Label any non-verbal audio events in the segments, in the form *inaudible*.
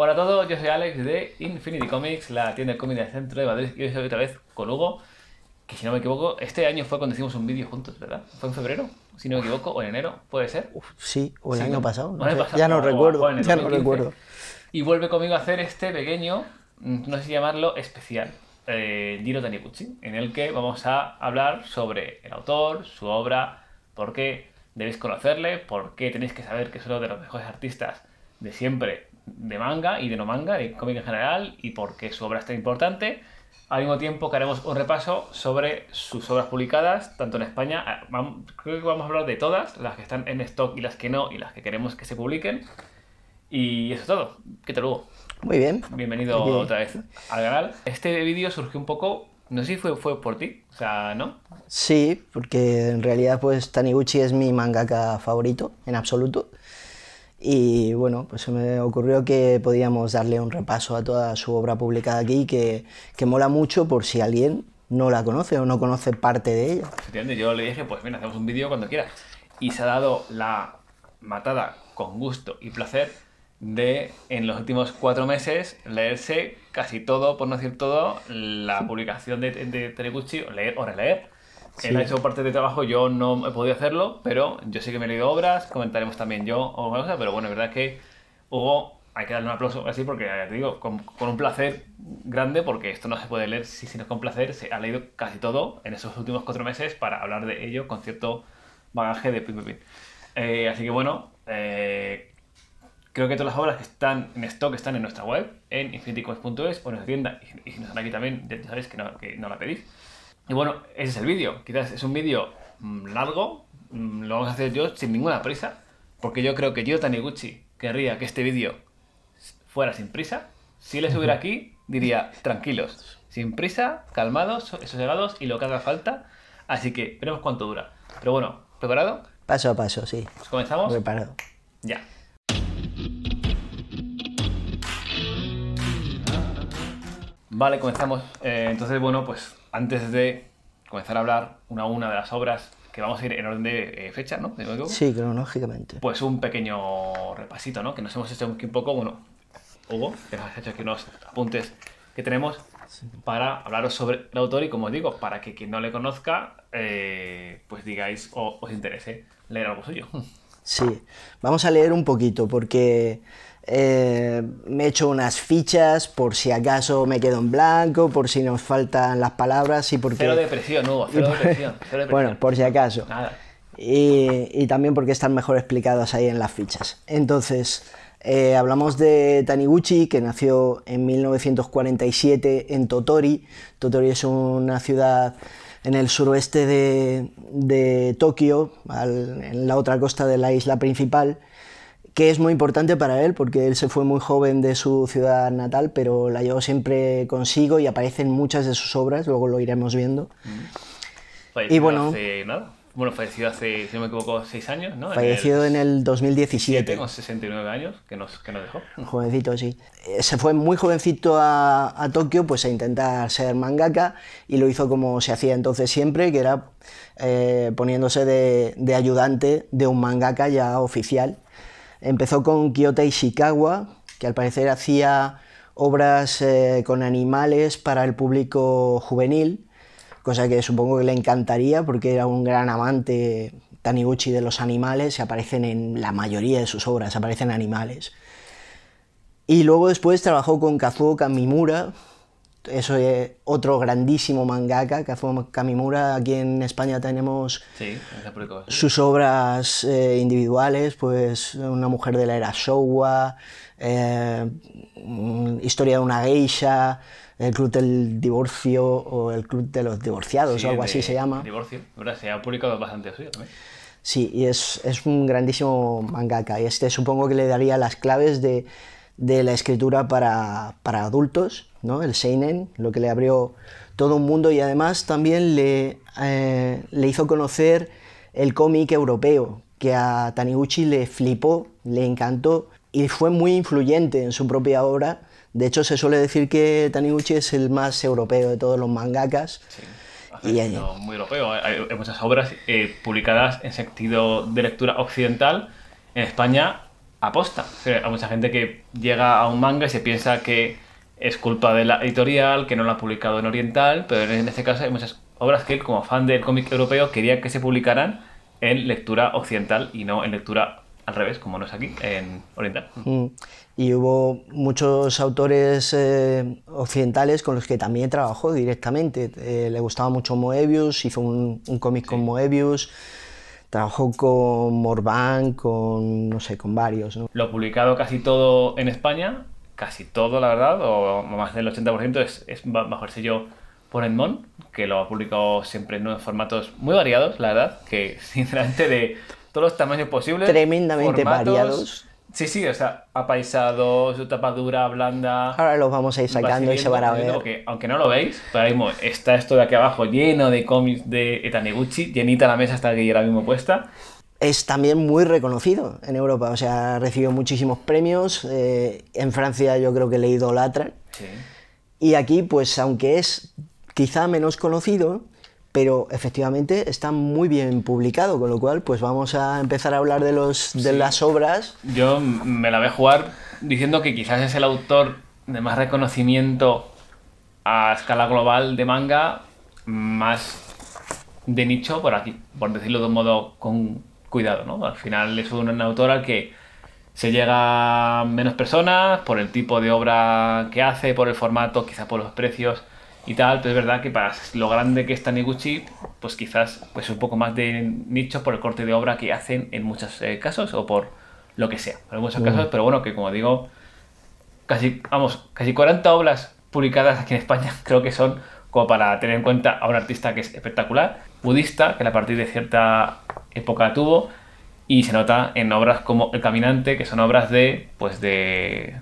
Hola a todos, yo soy Alex de Infinity Comics, la tienda de cómics del centro de Madrid. Y hoy estoy otra vez con Hugo, que si no me equivoco, este año fue cuando hicimos un vídeo juntos, ¿verdad? ¿Fue en febrero? Si no me equivoco, o en enero, ¿puede ser? sí, o el año pasado. Ya no, recuerdo, ya no recuerdo. Y vuelve conmigo a hacer este pequeño, no sé si llamarlo especial, eh, Giro Taniguchi, en el que vamos a hablar sobre el autor, su obra, por qué debéis conocerle, por qué tenéis que saber que es uno de los mejores artistas de siempre de manga y de no manga, de cómic en general y por qué su obra es tan importante. Al mismo tiempo que haremos un repaso sobre sus obras publicadas, tanto en España, creo que vamos a hablar de todas, las que están en stock y las que no, y las que queremos que se publiquen. Y eso es todo. ¿Qué tal, Hugo? Muy bien. Bienvenido otra vez al canal. Este vídeo surgió un poco, no sé si fue, fue por ti, o sea, ¿no? Sí, porque en realidad pues Taniguchi es mi mangaka favorito, en absoluto. Y bueno, pues se me ocurrió que podíamos darle un repaso a toda su obra publicada aquí, que, que mola mucho por si alguien no la conoce o no conoce parte de ella. entiende yo le dije, pues mira, hacemos un vídeo cuando quieras. Y se ha dado la matada con gusto y placer de en los últimos cuatro meses leerse casi todo, por no decir todo, la publicación de, de o leer o releer él ha hecho parte de trabajo, yo no he podido hacerlo, pero yo sé que me he leído obras, comentaremos también yo o cosa, pero bueno, la verdad es que Hugo, hay que darle un aplauso así porque, te digo, con, un placer grande, porque esto no se puede leer si no es con placer, se ha leído casi todo en esos últimos cuatro meses para hablar de ello con cierto bagaje de pim, eh, así que bueno, eh, creo que todas las obras que están en stock están en nuestra web, en infinitycoins.es o en nuestra tienda, y, si nos están aquí también, ya sabéis que no la pedís. Y bueno, ese es el vídeo. Quizás es un vídeo mm, largo, mm, lo vamos a hacer yo sin ninguna prisa, porque yo creo que yo, Taniguchi, querría que este vídeo fuera sin prisa. Si le subiera aquí, diría, tranquilos, sin prisa, calmados, sosegados y lo que haga falta. Así que veremos cuánto dura. Pero bueno, ¿preparado? Paso a paso, sí. ¿Comenzamos? Preparado. Ya. Vale, comenzamos. Eh, entonces, bueno, pues antes de comenzar a hablar una a una de las obras, que vamos a ir en orden de eh, fecha, ¿no? sí, cronológicamente. Pues un pequeño repasito, ¿no? Que nos hemos hecho aquí un poco, bueno, Hugo, que nos has hecho aquí unos apuntes que tenemos para hablaros sobre el autor y, como os digo, para que quien no le conozca, eh, pues digáis o os interese leer algo suyo. Sí, vamos a leer un poquito porque eh, me he hecho unas fichas por si acaso me quedo en blanco, por si nos faltan las palabras y porque... Cero depresión, Hugo, cero *laughs* depresión. bueno, por si acaso. Y, también porque están mejor explicadas ahí en las fichas. Entonces, eh, hablamos de Taniguchi, que nació en 1947 en Totori. Totori es una ciudad en el suroeste de, Tokio, en la otra costa de la isla principal que es muy importante para él porque él se fue muy joven de su ciudad natal, pero la llevó siempre consigo y aparecen muchas de sus obras, luego lo iremos viendo. Mm. Falleció y bueno, hace nada. Bueno, falleció hace, si no me equivoco, seis años, ¿no? Falleció en el, en el 2017. Con 69 años, que nos, que nos dejó. *laughs* Jovencito, sí. Eh, se fue muy jovencito a, Tokio pues a intentar ser mangaka y lo hizo como se hacía entonces siempre, que era eh, poniéndose de, de ayudante de un mangaka ya oficial Empezó con Kyoto Ishikawa, que al parecer hacía obras eh, con animales para el público juvenil, cosa que supongo que le encantaría porque era un gran amante Taniguchi de los animales, se aparecen en la mayoría de sus obras, aparecen animales. Y luego después trabajó con Kazuo Kamimura, eso es otro grandísimo mangaka, que fue Kamimura. Aquí en España tenemos sus obras eh, individuales, pues Una mujer de la era Showa, eh, Historia de una geisha, El club del divorcio o El club de los divorciados, o algo así se llama. Divorcio, Se ha publicado bastante suyo también. Sí, y es, un grandísimo mangaka. Y este supongo que le daría las claves de, la escritura para adultos ¿no? el Seinen, lo que le abrió todo un mundo y además también le, eh, le hizo conocer el cómic europeo, que a Taniguchi le flipó, le encantó y fue muy influyente en su propia obra. De hecho, se suele decir que Taniguchi es el más europeo de todos los mangakas. Sí. Y muy europeo. Hay, muchas obras eh, publicadas en sentido de lectura occidental en España aposta. hay mucha gente que llega a un manga y se piensa que es culpa de la editorial que no lo ha publicado en Oriental, pero en este caso hay muchas obras que él, como fan del cómic europeo, quería que se publicaran en lectura occidental y no en lectura al revés, como no es aquí, en Oriental. Mm. Y hubo muchos autores eh, occidentales con los que también trabajó directamente. Eh, le gustaba mucho Moebius, hizo un, cómic con Moebius. Trabajó con Morvan, con no sé, con varios. Lo Lo publicado casi todo en España, casi todo, la verdad, o más del 80% es, es bajo el sello por Edmond, que lo ha publicado siempre en unos formatos muy variados, la verdad, que *laughs* sinceramente de todos los tamaños posibles. Tremendamente variados. Sí, sí, o sea, apaisados, su tapa dura, blanda. Ahora los vamos a ir sacando y se van a ver. aunque no lo veis, pero ahora está esto de aquí abajo lleno de cómics de Etaneguchi, llenita la mesa hasta que ya la mismo puesta es también muy reconocido en Europa, o sea, ha recibido muchísimos premios, eh, en Francia yo creo que le idolatran, y aquí pues aunque es quizá menos conocido, pero efectivamente está muy bien publicado, con lo cual pues vamos a empezar a hablar de, los, de las obras. Yo me la voy a jugar diciendo que quizás es el autor de más reconocimiento a escala global de manga, más de nicho, por aquí, por decirlo de un modo con, cuidado, ¿no? Al final es un autor al que se llega menos personas por el tipo de obra que hace, por el formato, quizás por los precios y tal, pero es verdad que para lo grande que es Taniguchi, pues quizás pues un poco más de nicho por el corte de obra que hacen en muchos eh, casos o por lo que sea, en muchos casos, mm. pero bueno, que como digo, casi, vamos, casi 40 obras publicadas aquí en España *laughs* creo que son como para tener en cuenta a un artista que es espectacular, budista, que a partir de cierta época tuvo y se nota en obras como El Caminante, que son obras de, pues de,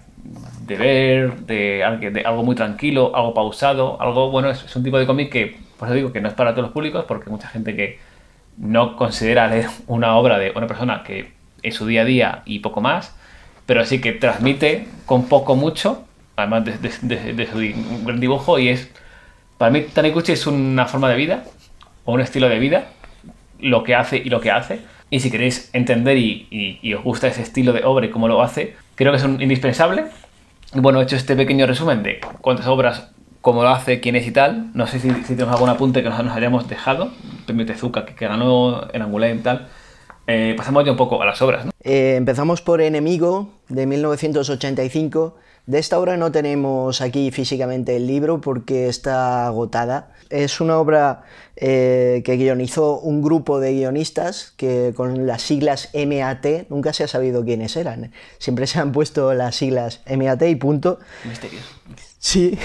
de ver, de, de algo muy tranquilo, algo pausado, algo, bueno, es, un tipo de cómic que, por eso digo que no es para todos los públicos, porque mucha gente que no considera leer una obra de una persona que es su día a día y poco más, pero sí que transmite con poco mucho, además de, de, de su gran dibujo, y es, para mí Taniguchi es una forma de vida, o un estilo de vida, lo que hace y lo que hace. Y si queréis entender y, y, os gusta ese estilo de obra y cómo lo hace, creo que es indispensable. bueno, he hecho este pequeño resumen de cuántas obras, cómo lo hace, quién es y tal. No sé si, tenemos algún apunte que nos, hayamos dejado. Premio Tezuka, que, que ganó en Angoulême y tal. Eh, pasamos ya un poco a las obras, eh, empezamos por Enemigo, de 1985 de esta obra no tenemos aquí físicamente el libro porque está agotada. Es una obra eh, que guionizó un grupo de guionistas que con las siglas MAT nunca se ha sabido quiénes eran. Siempre se han puesto las siglas MAT y punto. Misterio. Sí.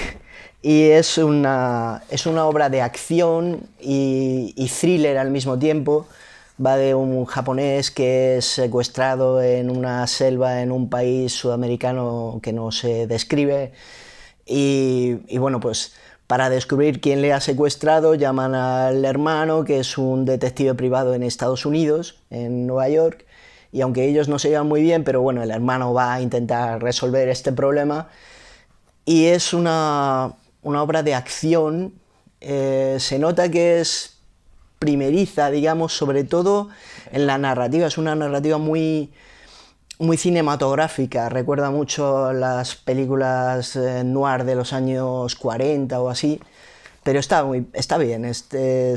Y es una, es una obra de acción y thriller al mismo tiempo va de un japonés que es secuestrado en una selva en un país sudamericano que no se describe y, bueno, pues para descubrir quién le ha secuestrado llaman al hermano que es un detective privado en Estados Unidos, en Nueva York, y aunque ellos no se llevan muy bien, pero bueno, el hermano va a intentar resolver este problema. Y es una, obra de acción, eh, se nota que es primeriza, digamos, sobre todo en la narrativa. Es una narrativa muy, muy cinematográfica, recuerda mucho las películas eh, noir de los años 40 o así, pero está, muy, está bien, este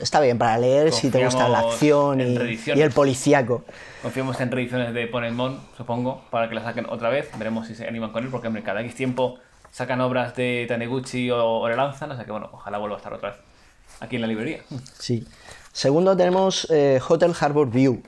está bien para leer si te gusta la acción y, el policíaco. Confiamos en Tradiciones de Ponemon, supongo, para que la saquen otra vez, veremos si se animan con él, porque cada X tiempo sacan obras de Taneguchi o, la o sea que bueno, ojalá vuelva a estar otra vez aquí en la librería. Sí. Segundo tenemos eh, Hotel Harbor View.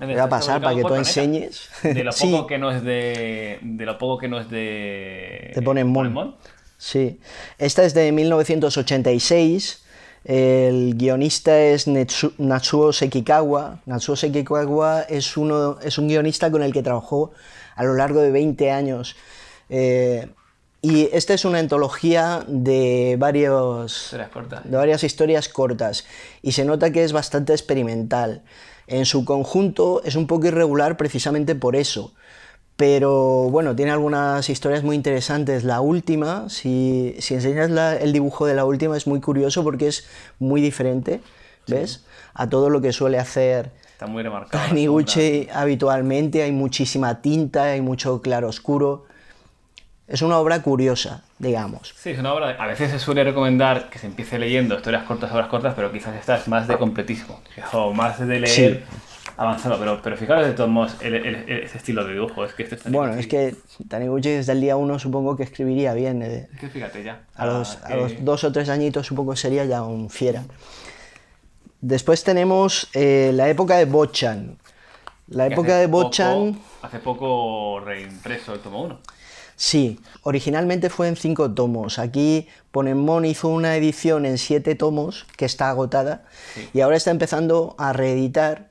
va a pasar para que tú enseñes. De lo *laughs* poco que no es de. De lo poco que no de. Te pone en mod. Sí. Esta es de 1986. El guionista es Natsuo Sekikawa. Natsuo Sekikawa es, uno, es un guionista con el que trabajó a lo largo de 20 años. Eh, y esta es una antología de, varios, de varias historias cortas y se nota que es bastante experimental. En su conjunto es un poco irregular precisamente por eso. Pero bueno, tiene algunas historias muy interesantes. La última, si, si enseñas el dibujo de la última, es muy curioso porque es muy diferente, ¿ves? A todo lo que suele hacer Taniguchi habitualmente. Hay muchísima tinta, hay mucho claro oscuro. Es una obra curiosa, digamos. Sí, es una obra. A veces se suele recomendar que se empiece leyendo historias cortas, obras cortas, pero quizás esta es más de completismo, o más de leer avanzado. Pero, pero fijaros de todos modos ese estilo de dibujo. Es que este Bueno, es que Taniguchi desde el día uno supongo que escribiría bien. Eh, es que fíjate ya. A los, dos o tres añitos supongo que sería ya un fiera. Después tenemos eh, la época de Bochan. La época de Bochan. hace poco reimpreso el tomo 1. Sí, originalmente fue en cinco tomos. Aquí mon hizo una edición en siete tomos que está agotada y ahora está empezando a reeditar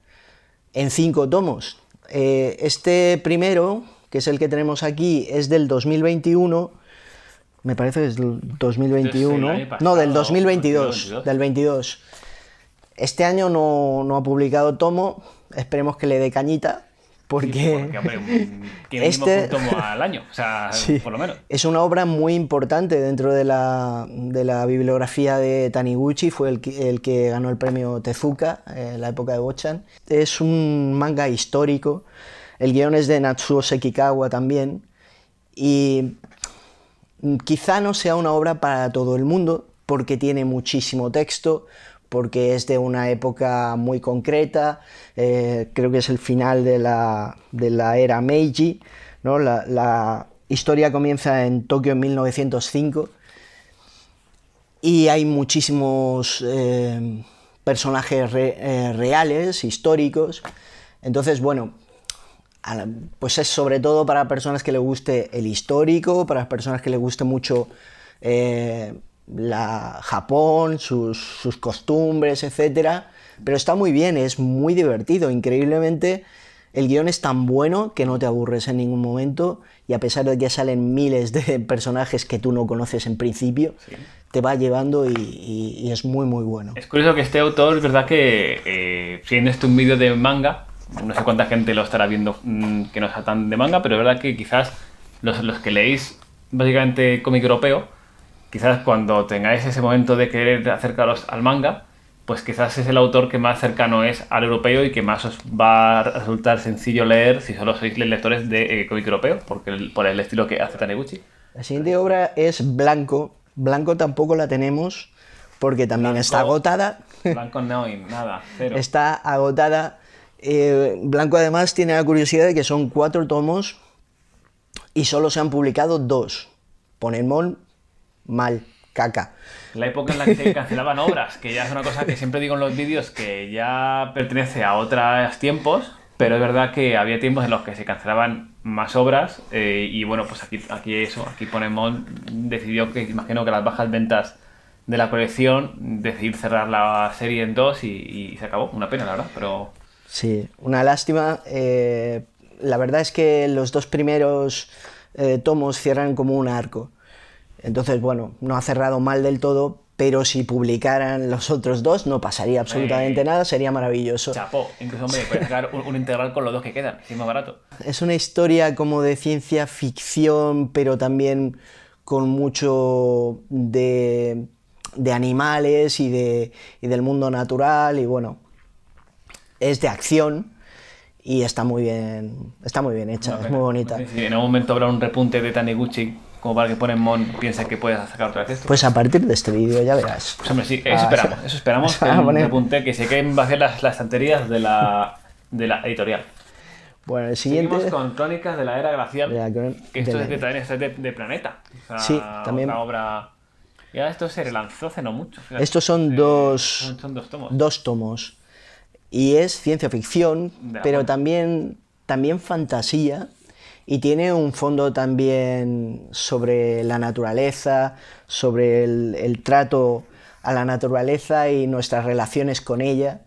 en cinco tomos. Eh, este primero, que es el que tenemos aquí, es del 2021. Me parece que es del 2021. no, del 2022, Del 22. Este año no ha publicado tomo. Esperemos que le dé cañita porque, *laughs* este... Es una obra muy importante dentro de la, bibliografía de Taniguchi, fue el que, el que ganó el premio Tezuka en la época de Bochan. Es un manga histórico, el guion es de Natsuo Sekikawa también, y quizá no sea una obra para todo el mundo, porque tiene muchísimo texto, porque es de una época muy concreta, eh, creo que es el final de la, era Meiji, la, historia comienza en Tokio en 1905 y hay muchísimos eh, personajes eh, reales, históricos. Entonces, bueno, pues es sobre todo para personas que le guste el histórico, para personas que le guste mucho la Japón, sus, costumbres, etc. Pero está muy bien, es muy divertido, increíblemente. El guión es tan bueno que no te aburres en ningún momento y a pesar de que salen miles de *laughs* personajes que tú no conoces en principio, te va llevando y, es muy muy bueno. Es curioso que este autor, es verdad que eh, siendo este un vídeo de manga, no sé cuánta gente lo estará viendo mm, que no sea tan de manga, pero es verdad que quizás los, los que leéis básicamente cómic europeo, quizás cuando tengáis ese momento de querer acercaros al manga, pues quizás es el autor que más cercano es al europeo y que más os va a resultar sencillo leer si solo sois lectores de eh, cómic europeo, porque por el estilo que hace Taniguchi. La siguiente obra es Blanco. Blanco tampoco la tenemos porque también está agotada. Blanco no, nada, cero. Está agotada. Eh, Blanco además tiene la curiosidad de que son cuatro tomos y solo se han publicado dos. Ponemon mal, caca. La época en la que se cancelaban obras, que ya es una cosa que siempre digo en los vídeos que ya pertenece a otros tiempos, pero es verdad que había tiempos en los que se cancelaban más obras eh, y bueno, pues aquí, eso, aquí ponemos, decidió que imagino que las bajas ventas de la colección, decidir cerrar la serie en dos y, se acabó, una pena la verdad, pero... Sí, una lástima. Eh, la verdad es que los dos primeros eh, tomos cierran como un arco. Entonces, bueno, no ha cerrado mal del todo, pero si publicaran los otros dos no pasaría absolutamente eh. nada, sería maravilloso. Chapo, incluso hombre, puede sacar un, integral con los dos que quedan, es más barato. Es una historia como de ciencia ficción, pero también con mucho de, animales y, de, del mundo natural y bueno, es de acción, y está muy bien está muy bien hecha, es muy bonita. en algún momento habrá un repunte de Taniguchi como para que Mon, piense que puedes sacar otra vez. esto. Pues a partir de este vídeo ya verás. Pues hombre, sí, eso ah, esperamos, eso esperamos. *laughs* que que se queden vacías las, estanterías de la, de la editorial. Bueno, el siguiente. Seguimos con Crónicas de la Era Glacial. que esto es que también de, Planeta. sí, también. obra. Ya esto se relanzó hace no mucho. Estos son eh, dos. Son dos tomos. Dos tomos. Y es ciencia ficción, pero también, también fantasía y tiene un fondo también sobre la naturaleza, sobre el, trato a la naturaleza y nuestras relaciones con ella.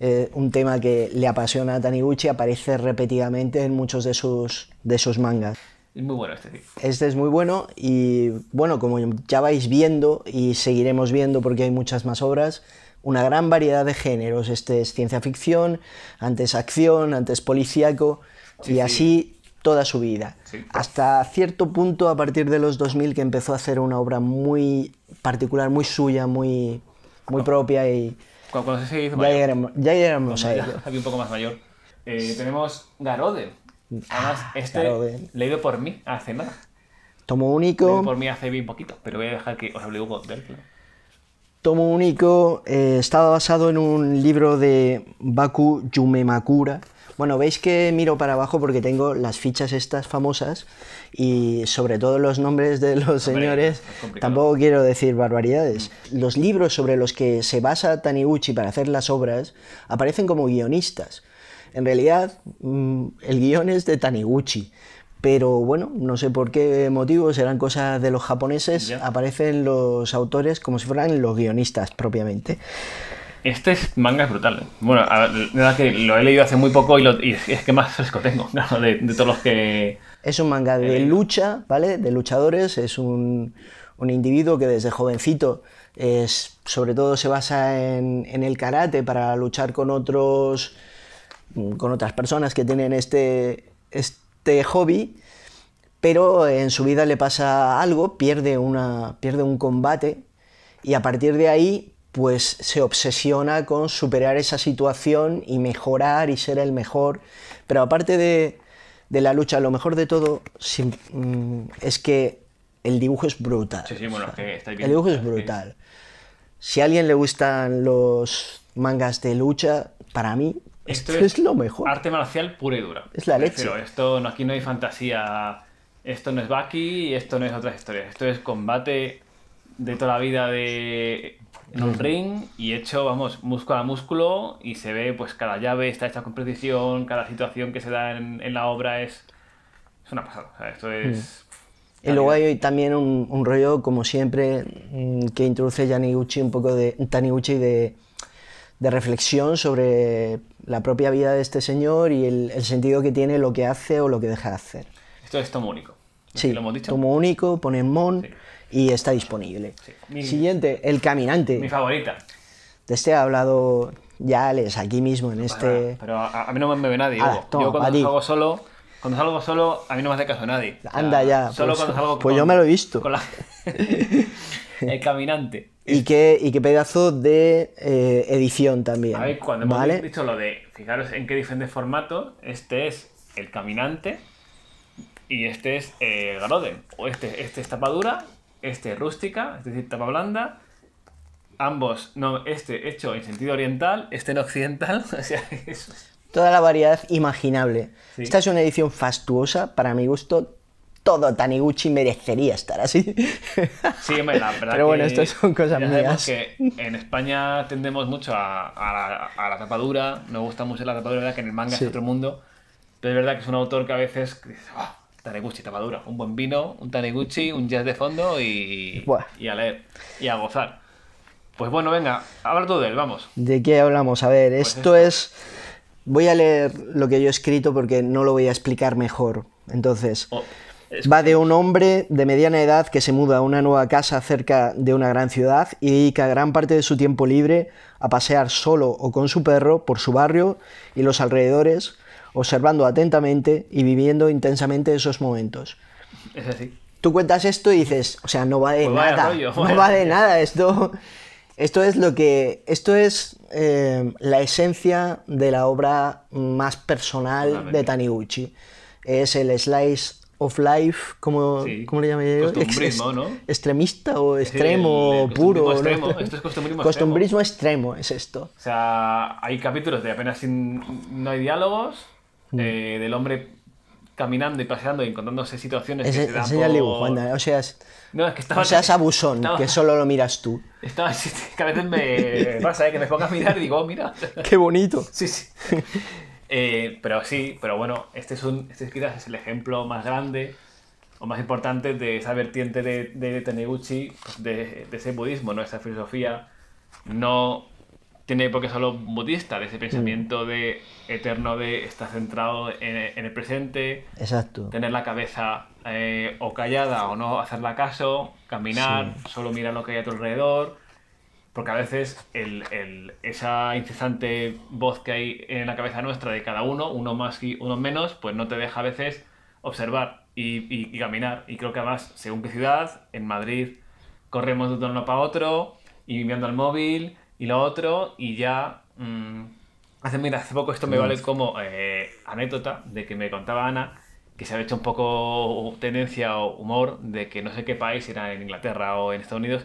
Eh, un tema que le apasiona a Taniguchi, aparece repetidamente en muchos de sus, de sus mangas. Es muy bueno este. Este es muy bueno y bueno, como ya vais viendo y seguiremos viendo porque hay muchas más obras, una gran variedad de géneros. Este es ciencia ficción, antes acción, antes policíaco y así toda su vida. Hasta cierto punto, a partir de los 2000, que empezó a hacer una obra muy particular, muy suya, muy, muy oh. propia y... Cuando, se hizo ya, llegamos, ya llegamos ahí. Había un poco más mayor. Eh, tenemos Garode. Además, ah, este leído por mí hace nada. Tomo único. Leído por mí hace bien poquito, pero voy a dejar que os hable Hugo de él. Tomo único eh, estaba basado en un libro de Baku Yumemakura, bueno, veis que miro para abajo porque tengo las fichas estas famosas y sobre todo los nombres de los señores. Tampoco quiero decir barbaridades. Los libros sobre los que se basa Taniguchi para hacer las obras aparecen como guionistas. En realidad, mm, el guión es de Taniguchi. Pero bueno, no sé por qué motivos eran cosas de los japoneses, aparecen los autores como si fueran los guionistas propiamente. Este es, manga es brutal. ¿eh? Bueno, la verdad que lo he leído hace muy poco y, es que más fresco tengo *laughs* de, todos los que... Es un manga de lucha, ¿vale? De luchadores. Es un, un individuo que desde jovencito es, sobre todo se basa en, el karate para luchar con otros con otras personas que tienen este, este hobby pero en su vida le pasa algo pierde, una, pierde un combate y a partir de ahí pues se obsesiona con superar esa situación y mejorar y ser el mejor. Pero aparte de, la lucha, lo mejor de todo mm, es que el dibujo es brutal. Sí, sí, bueno, bien el dibujo es brutal. Si a alguien le gustan los mangas de lucha, para mí esto, es, lo mejor. Arte marcial puro y dura. Es la leche. esto, no, aquí no hay fantasía. Esto no es Baki y esto no es otras historias. Esto es combate de toda la vida de en un ring y hecho, vamos, músculo a músculo y se ve pues cada llave está hecha con precisión, cada situación que se da en, en la obra es, es una pasada. esto es... Mm. Y luego hay también un, un, rollo, como siempre, mm, que introduce Yaniguchi un poco de Taniguchi de, de reflexión sobre la propia vida de este señor y el, sentido que tiene lo que hace o lo que deja de hacer. Esto es tomo único. Sí, lo hemos dicho. Tomo único, pone mon y está disponible. Siguiente, El Caminante. Mi favorita. De este he hablado ya, les aquí mismo, en este... Pero a, mí no me ve nadie. yo cuando salgo solo, cuando salgo solo, a mí no me hace caso nadie. Anda ya. Solo pues, cuando salgo Pues yo me lo he visto. *laughs* el Caminante. Y qué, y qué pedazo de eh, edición también. A cuando hemos dicho lo de, fijaros en qué diferentes formato este es El Caminante y este es eh, Garoden. O este, este es Tapadura este rústica, es decir, tapa blanda. Ambos, no, este hecho en sentido oriental, este en occidental. *laughs* O sea, Toda la variedad imaginable. Esta es una edición fastuosa, para mi gusto. Todo Taniguchi merecería estar así. *laughs* Sí, me la verdad. Pero bueno, estas son cosas mías. que en España tendemos mucho a, la, tapadura. Nos gusta mucho la tapadura, ¿verdad? Que en el manga es otro mundo. Pero es verdad que es un autor que a veces. Ah, Taneguchi, tapadura. Un buen vino, un Taneguchi, un jazz de fondo y, y a leer y a gozar. Pues bueno, venga, habla tú de él, vamos. ¿De qué hablamos? A ver, pues esto, es... Voy a leer lo que yo he escrito porque no lo voy a explicar mejor. Entonces, oh, va de un hombre de mediana edad que se muda a una nueva casa cerca de una gran ciudad y dedica gran parte de su tiempo libre a pasear solo o con su perro por su barrio y los alrededores observando atentamente y viviendo intensamente esos momentos. Es así. Tú cuentas esto y dices, o sea, no vale de pues nada. no nada. Esto, esto es lo que. Esto es eh, la esencia de la obra más personal de Taniguchi. Es el slice of life, como ¿cómo le llamé Costumbrismo, ¿no? Extremista o extremo, puro. costumbrismo, costumbrismo extremo. es esto. O sea, hay capítulos de apenas sin, no hay diálogos, Mm. Eh, del hombre caminando y paseando y encontrándose situaciones que se dan por... ¿eh? O sea, es, no, que abusón, que solo lo miras tú. Estaba, *laughs* que a veces me pasa, ¿eh? que me pongo a mirar y digo, oh, mira. *laughs* ¡Qué bonito! Sí, sí. *laughs* pero sí, pero bueno, este es un este quizás es el ejemplo más grande o más importante de esa vertiente de, de Teneguchi de, de ese budismo, ¿no? Esa filosofía no tiene porque solo budista, de ese mm. pensamiento de eterno de estar centrado en, el presente. Exacto. Tener la cabeza eh, o callada o no hacerla caso, caminar, solo mirar lo que hay a tu alrededor. Porque a veces esa incesante voz que hay en la cabeza nuestra de cada uno, uno más y uno menos, pues no te deja a veces observar y, caminar. Y creo que además, según qué ciudad, en Madrid corremos de un para otro y mirando al móvil y lo otro, y ya... Mm, hace, mira, hace poco esto me mm. vale como eh, anécdota de que me contaba Ana que se había hecho un poco tendencia o humor de que no sé qué país, era en Inglaterra o en Estados Unidos,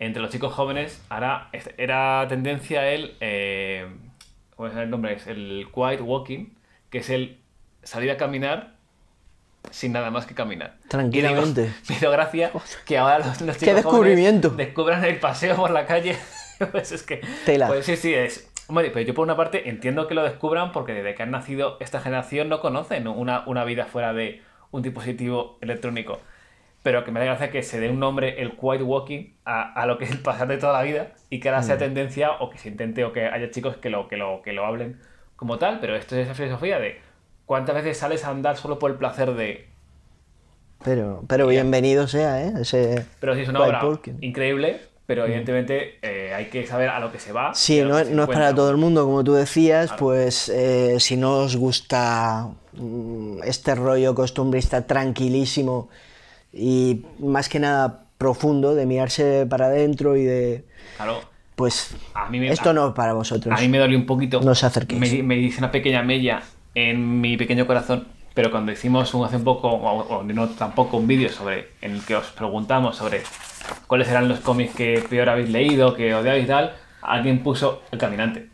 entre los chicos jóvenes, ahora era tendencia el... Eh, el nombre? Es el quiet walking, que es el salir a caminar sin nada más que caminar. Tranquilamente. Pido *laughs* gracias que ahora los, chicos descubran el paseo por la calle *laughs* pues es que. Pues sí, sí, es. Hombre, pero yo por una parte entiendo que lo descubran porque desde que han nacido esta generación no conocen una, una vida fuera de un dispositivo electrónico. Pero que me da gracia que se dé un nombre, el quiet walking, a, a lo que es el pasar de toda la vida y que ahora sea mm. tendencia o que se intente o que haya chicos que lo, que lo, que lo hablen como tal. Pero esto es esa filosofía de cuántas veces sales a andar solo por el placer de. Pero, pero bienvenido sea, ¿eh? Ese pero sí, es una obra increíble pero mm. evidentemente eh, hay que saber a lo que se va. Sí, no, es para todo el mundo, como tú decías, pues eh, si no os gusta mm, este rollo costumbrista tranquilísimo y más que nada profundo, de mirarse para adentro y de... Claro. Pues esto no es para vosotros. A mí me dolió un poquito. No os acerquéis. Me, me dice una pequeña mella en mi pequeño corazón pero cuando hicimos un, hace un poco, o, no tampoco un vídeo sobre, en el que os preguntamos sobre cuáles eran los cómics que peor habéis leído, que y tal, alguien puso El Caminante.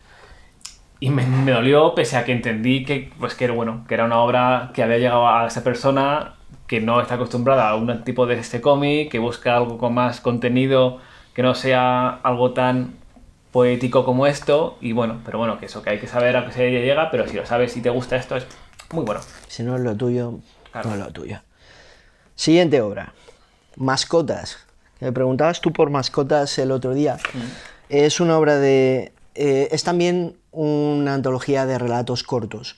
Y me, dolió, pese a que entendí que, pues que, bueno, que era una obra que había llegado a esa persona que no está acostumbrada a un tipo de este cómic, que busca algo con más contenido, que no sea algo tan poético como esto, y bueno, pero bueno, que eso que hay que saber a qué se llega, pero si lo sabes y te gusta esto, es muy bueno. Si no es lo tuyo, no es lo tuyo. Siguiente obra. Mascotas. Me preguntabas tú por mascotas el otro día. Mm. Es una obra de... Eh, es también una antología de relatos cortos.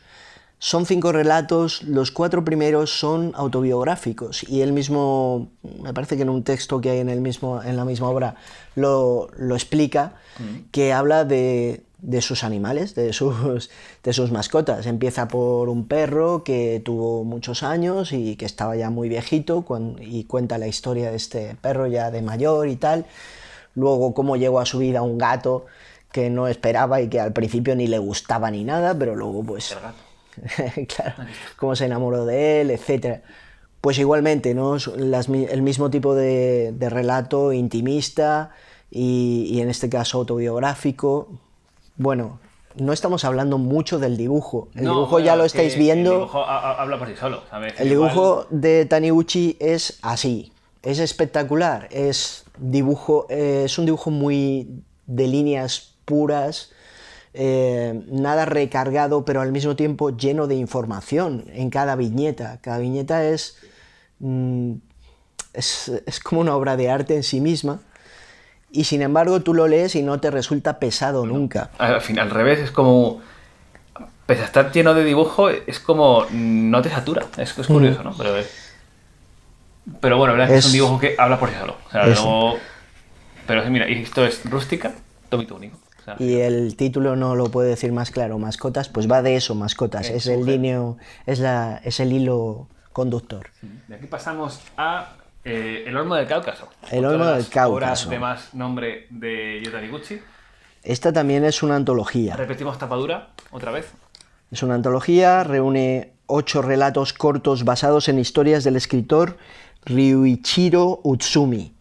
Son cinco relatos, los cuatro primeros son autobiográficos y él mismo, me parece que en un texto que hay en, el mismo, en la misma obra, lo, explica, mm. que habla de, de sus animales, de sus, de sus mascotas. Empieza por un perro que tuvo muchos años y que estaba ya muy viejito y cuenta la historia de este perro ya de mayor y tal. Luego cómo llegó a su vida un gato que no esperaba y que al principio ni le gustaba ni nada, pero luego pues... *laughs* claro, cómo se enamoró de él, etc. Pues igualmente, ¿no? el mismo tipo de, relato intimista y, en este caso autobiográfico, bueno, no estamos hablando mucho del dibujo. El dibujo ya lo estáis viendo. El dibujo habla por sí solo. El dibujo de Taniguchi es así. Es espectacular. Es, dibujo, eh, es un dibujo muy de líneas puras. Eh, nada recargado, pero al mismo tiempo lleno de información en cada viñeta. Cada viñeta es, mm, es como una obra de arte en sí misma y sin embargo tú lo lees y no te resulta pesado nunca. Al, final, al revés, es como, pese a estar lleno de dibujo, es como, no te satura, es, mm. curioso, ¿no? Pero, eh, bueno, es, un dibujo que habla por sí solo. O luego, pero mira, esto es rústica, tomito único. y el título no lo puede decir más claro, mascotas, pues va de eso, mascotas, eh, es, el, lineo, es, la, es el hilo conductor. De aquí pasamos a eh, el Olmo del Cáucaso. El Olmo del Cáucaso. de más nombre de Yotariguchi. Esta también es una antología. Repetimos tapadura otra vez. Es una antología, reúne ocho relatos cortos basados en historias del escritor Ryuichiro Utsumi.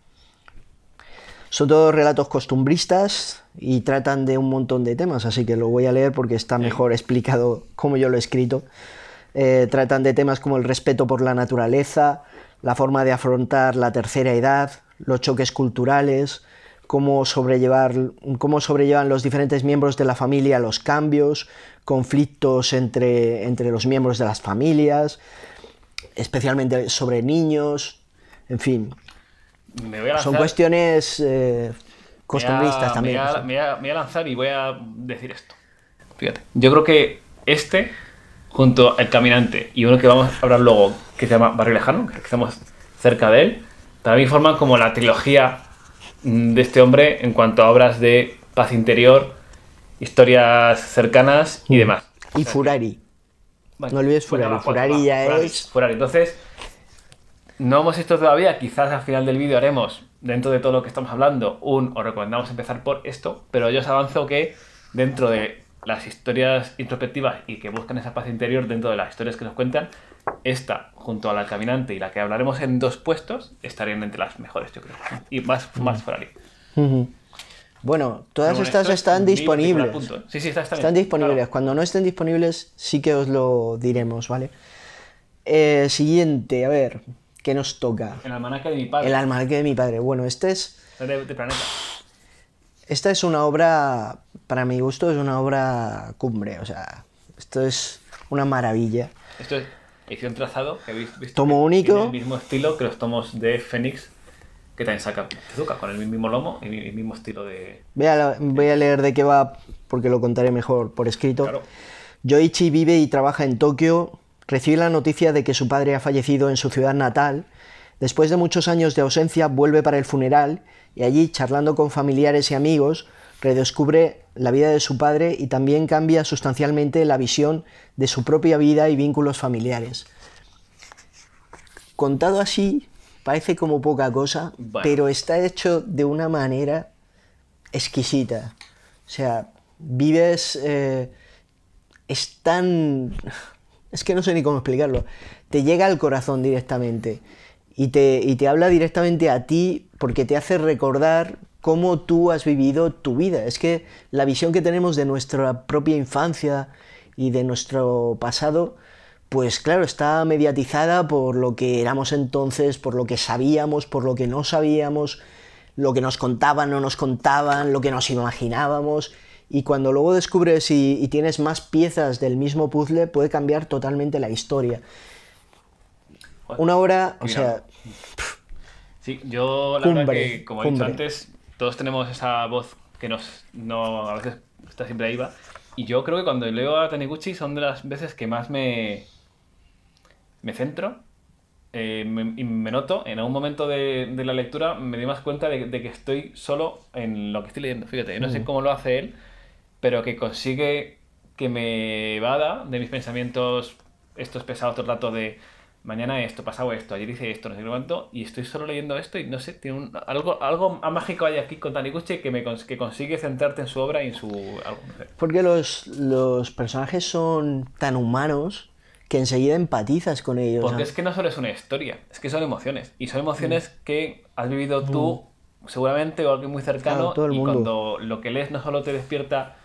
Son todos relatos costumbristas y tratan de un montón de temas, así que lo voy a leer porque está mejor explicado como yo lo he escrito. Eh, tratan de temas como el respeto por la naturaleza, la forma de afrontar la tercera edad, los choques culturales, cómo, sobrellevar, cómo sobrellevan los diferentes miembros de la familia los cambios, conflictos entre, entre los miembros de las familias, especialmente sobre niños, en fin. Son cuestiones costumbristas también. me voy a lanzar y voy a decir esto. Fíjate, yo creo que este junto al caminante y uno que vamos a hablar luego, que se llama Barrio Lejano, que estamos cerca de él, también forman como la trilogía mm, de este hombre en cuanto a obras de paz interior, historias cercanas y mm. demás. Y Furari. No olvides Furari. Pues, Furari ya es. Furari. Entonces, no hemos hecho todavía, quizás al final del vídeo haremos, dentro de todo lo que estamos hablando, un, os recomendamos empezar por esto, pero yo os avanzo que dentro de las historias introspectivas y que buscan esa paz interior dentro de las historias que nos cuentan, esta, junto a la caminante y la que hablaremos en dos puestos, estarían entre las mejores, yo creo. Y más, más ahí. Bueno, todas estas ¿eh? están disponibles. Sí, sí, están disponibles. Cuando no estén disponibles, sí que os lo diremos, ¿vale? Eh, siguiente, a ver, ¿qué nos toca? El almanaque de mi padre. El almanaque de mi padre. Bueno, este es... planeta. Esta es una obra, para mi gusto, es una obra cumbre. O sea, esto es una maravilla. Esto es edición trazado, que habéis visto. Tomo único. Tiene el mismo estilo que los tomos de Fénix, que también saca Tezuka, con el mismo lomo y el mismo estilo de. Voy a, leer de qué va, porque lo contaré mejor por escrito. Yoichi vive y trabaja en Tokio. Recibe la noticia de que su padre ha fallecido en su ciudad natal. Después de muchos años de ausencia, vuelve para el funeral y allí, charlando con familiares y amigos, redescubre la vida de su padre y también cambia sustancialmente la visión de su propia vida y vínculos familiares. Contado así, parece como poca cosa, pero está hecho de una manera exquisita. O sea, vives... Eh, es tan... Es que no sé ni cómo explicarlo. Te llega al corazón directamente y te, y te habla directamente a ti porque te hace recordar cómo tú has vivido tu vida. Es que la visión que tenemos de nuestra propia infancia y de nuestro pasado, pues claro, está mediatizada por lo que éramos entonces, por lo que sabíamos, por lo que no sabíamos, lo que nos contaban, no nos contaban, lo que nos imaginábamos. Y cuando luego descubres y, tienes más piezas del mismo puzzle, puede cambiar totalmente la historia. Una hora, o sea... Sí, yo la verdad que, como he dicho antes, todos tenemos esa voz que nos, no, a veces está siempre ahí, va. Y yo creo que cuando leo a Taniguchi son de las veces que más me, me centro eh, y me noto. En algún momento de, la lectura me di más cuenta de, que estoy solo en lo que estoy leyendo. Fíjate, no sé mm. cómo lo hace él, pero que consigue que me evada de mis pensamientos estos pesados todo rato de mañana esto, pasado esto, ayer hice esto, no sé cuánto, y estoy solo leyendo esto y no sé, tiene algo, algo mágico hay aquí con Taniguchi que, me, que consigue centrarte en su obra y en su Porque los, los personajes son tan humanos que enseguida empatizas con ellos. Porque es que no solo es una historia, es que son emociones. Y son emociones mm. que has vivido tú mm. seguramente o alguien muy cercano y cuando lo que lees no solo te despierta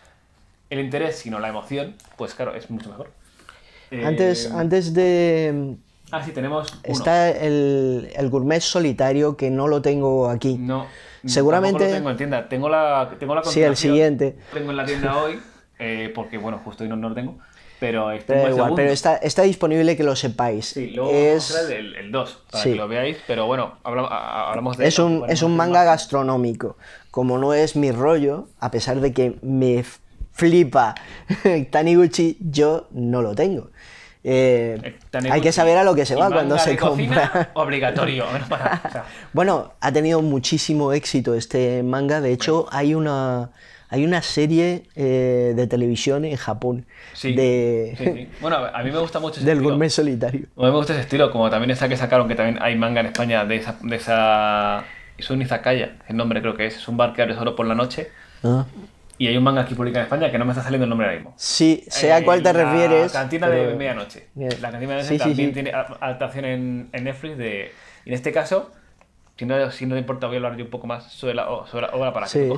el interés, sino la emoción, pues claro, es mucho mejor. Antes, eh, antes de, Ah, sí, tenemos. Uno. Está el, el, gourmet solitario que no lo tengo aquí. No. Seguramente. No lo tengo en tienda. Tengo la, tengo la Sí, el siguiente. Tengo en la tienda hoy, eh, porque bueno, justo hoy no, lo tengo. Pero, este igual, pero está, está, disponible que lo sepáis. Sí, luego es el 2 para sí. que lo veáis, pero bueno, hablamos, hablamos de Es un, es un manga gastronómico. Como no es mi rollo, a pesar de que me flipa *laughs* Taniguchi, yo no lo tengo. Eh, hay que saber a lo que se va cuando se compra. *laughs* Obligatorio. *laughs* bueno, ha tenido muchísimo éxito este manga. De hecho, hay una hay una serie eh, de televisión en Japón. Sí, de... Sí, *laughs* Bueno, a mí me gusta mucho ese Del gourmet solitario. A mí me gusta ese estilo, como también esa que sacaron, que también hay manga en España de esa... De Es un izakaya, el nombre creo que es. Es un bar que abre solo por la noche. Ah. Y hay un manga aquí publicado en España que no me está saliendo el nombre ahora mismo. Sí, sea a cuál te eh, refieres. Cantina de medianoche. La cantina de medianoche también tiene adaptación en, Netflix. De, en este caso, si no, si no te importa, voy a hablar yo un poco más sobre la, obra para que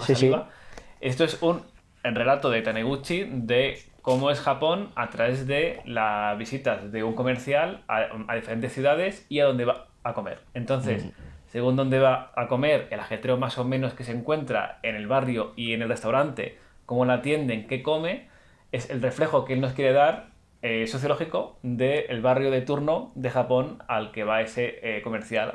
Esto es un relato de Taneguchi de cómo es Japón a través de las visitas de un comercial a, diferentes ciudades y a dónde va a comer. Entonces. Mm según dónde va a comer, el ajetreo más o menos que se encuentra en el barrio y en el restaurante, cómo la atienden, qué come, es el reflejo que él nos quiere dar eh, sociológico del barrio de turno de Japón al que va ese eh, comercial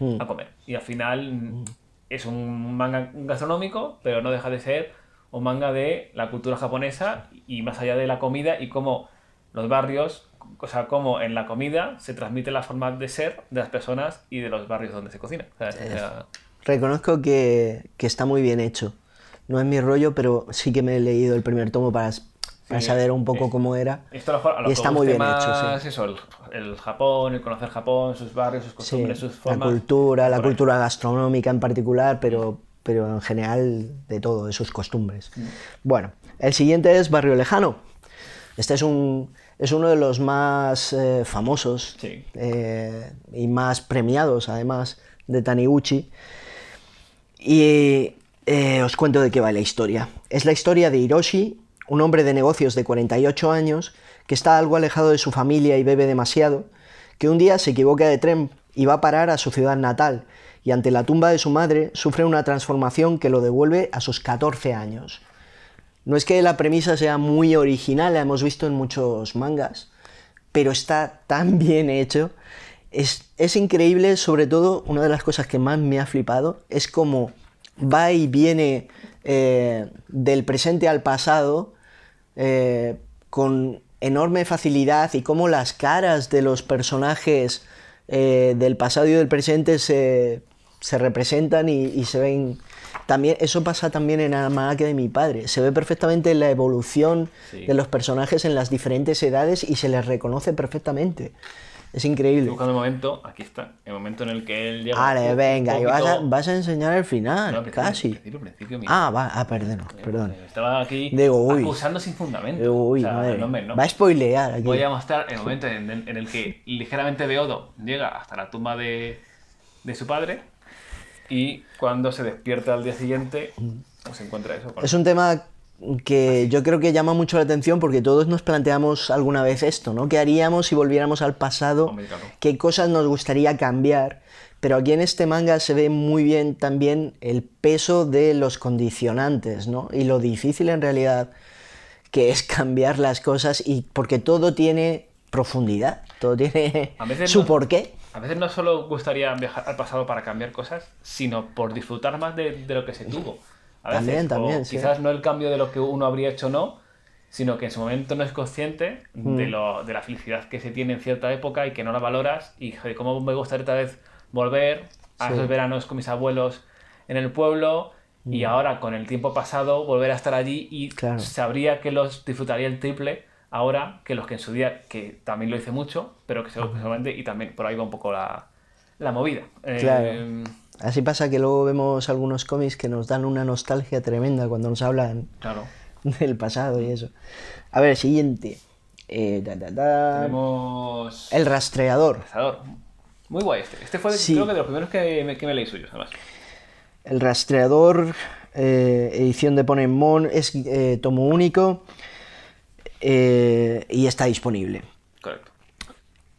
mm. a, comer. Y al final mm. es un manga gastronómico, pero no deja de ser un manga de la cultura japonesa y más allá de la comida y cómo los barrios o sea, en la comida se transmite la forma de ser de las personas y de los barrios donde se cocina. Reconozco que, que, está muy bien hecho. No es mi rollo, pero sí que me he leído el primer tomo para, para saber un poco eh, cómo era. Esto a lo a lo y está muy bien hecho. Sí. Eso, el, Japón, el conocer Japón, sus barrios, sus costumbres, sus formas. La cultura, la cultura gastronómica en particular, pero, mm. pero en general de todo, de sus costumbres. Mm. Bueno, el siguiente es Barrio Lejano. Este es, uno de los más eh, famosos eh, y más premiados, además, de Taniguchi. Y eh, os cuento de qué va la historia. Es la historia de Hiroshi, un hombre de negocios de 48 años que está algo alejado de su familia y bebe demasiado, que un día se equivoca de tren y va a parar a su ciudad natal, y ante la tumba de su madre sufre una transformación que lo devuelve a sus 14 años. No es que la premisa sea muy original, la hemos visto en muchos mangas, pero está tan *laughs* bien hecho. Es, increíble, sobre todo, una de las cosas que más me ha flipado es cómo va y viene eh, del presente al pasado eh, con enorme facilidad y cómo las caras de los personajes eh, del pasado y del presente se, representan y, se ven también, eso pasa también en la Amaque de mi padre. Se ve perfectamente la evolución de los personajes en las diferentes edades y se les reconoce perfectamente. Es increíble. Estoy buscando el momento, aquí está, el momento en el que él llega. Vale, venga, y vas a, enseñar el final, casi. principio, ah, va, ah, perdón, eh, perdón. Eh, estaba aquí acusando sin fundamento. Va a spoilear aquí. Voy a mostrar el momento en, el que ligeramente Beodo llega hasta la tumba de, de su padre y cuando se despierta al día siguiente se pues encuentra eso. es un tema que yo creo que llama mucho la atención porque todos nos planteamos alguna vez esto, ¿no? ¿Qué haríamos si volviéramos al pasado? ¿Qué cosas nos gustaría cambiar? Pero aquí en este manga se ve muy bien también el peso de los condicionantes, ¿no? Y lo difícil en realidad que es cambiar las cosas y porque todo tiene profundidad, todo tiene su porqué a veces no solo gustaría viajar al pasado para cambiar cosas, sino por disfrutar más de, lo que se tuvo. A veces, también, Quizás no el cambio de lo que uno habría hecho no, sino que en su momento no es consciente mm. de, la felicidad que se tiene en cierta época y que no la valoras. Y de cómo me gustaría tal vez volver a esos veranos con mis abuelos en el pueblo y mm. ahora con el tiempo pasado volver a estar allí y sabría que los disfrutaría el triple ahora que los que en su día, que también lo hice mucho, pero que se seguramente, y también por ahí va un poco la, movida. Eh, claro. Em, Así pasa que luego vemos algunos cómics que nos dan una nostalgia tremenda cuando nos hablan *laughs* del pasado y eso. A ver, siguiente. Eh, Tenemos... El rastreador. rastreador. Muy guay este. Este fue de los primeros que me, leí suyos, además. El rastreador, eh, edición de Ponemon, es tomo único. Eh, y está disponible. Correcto.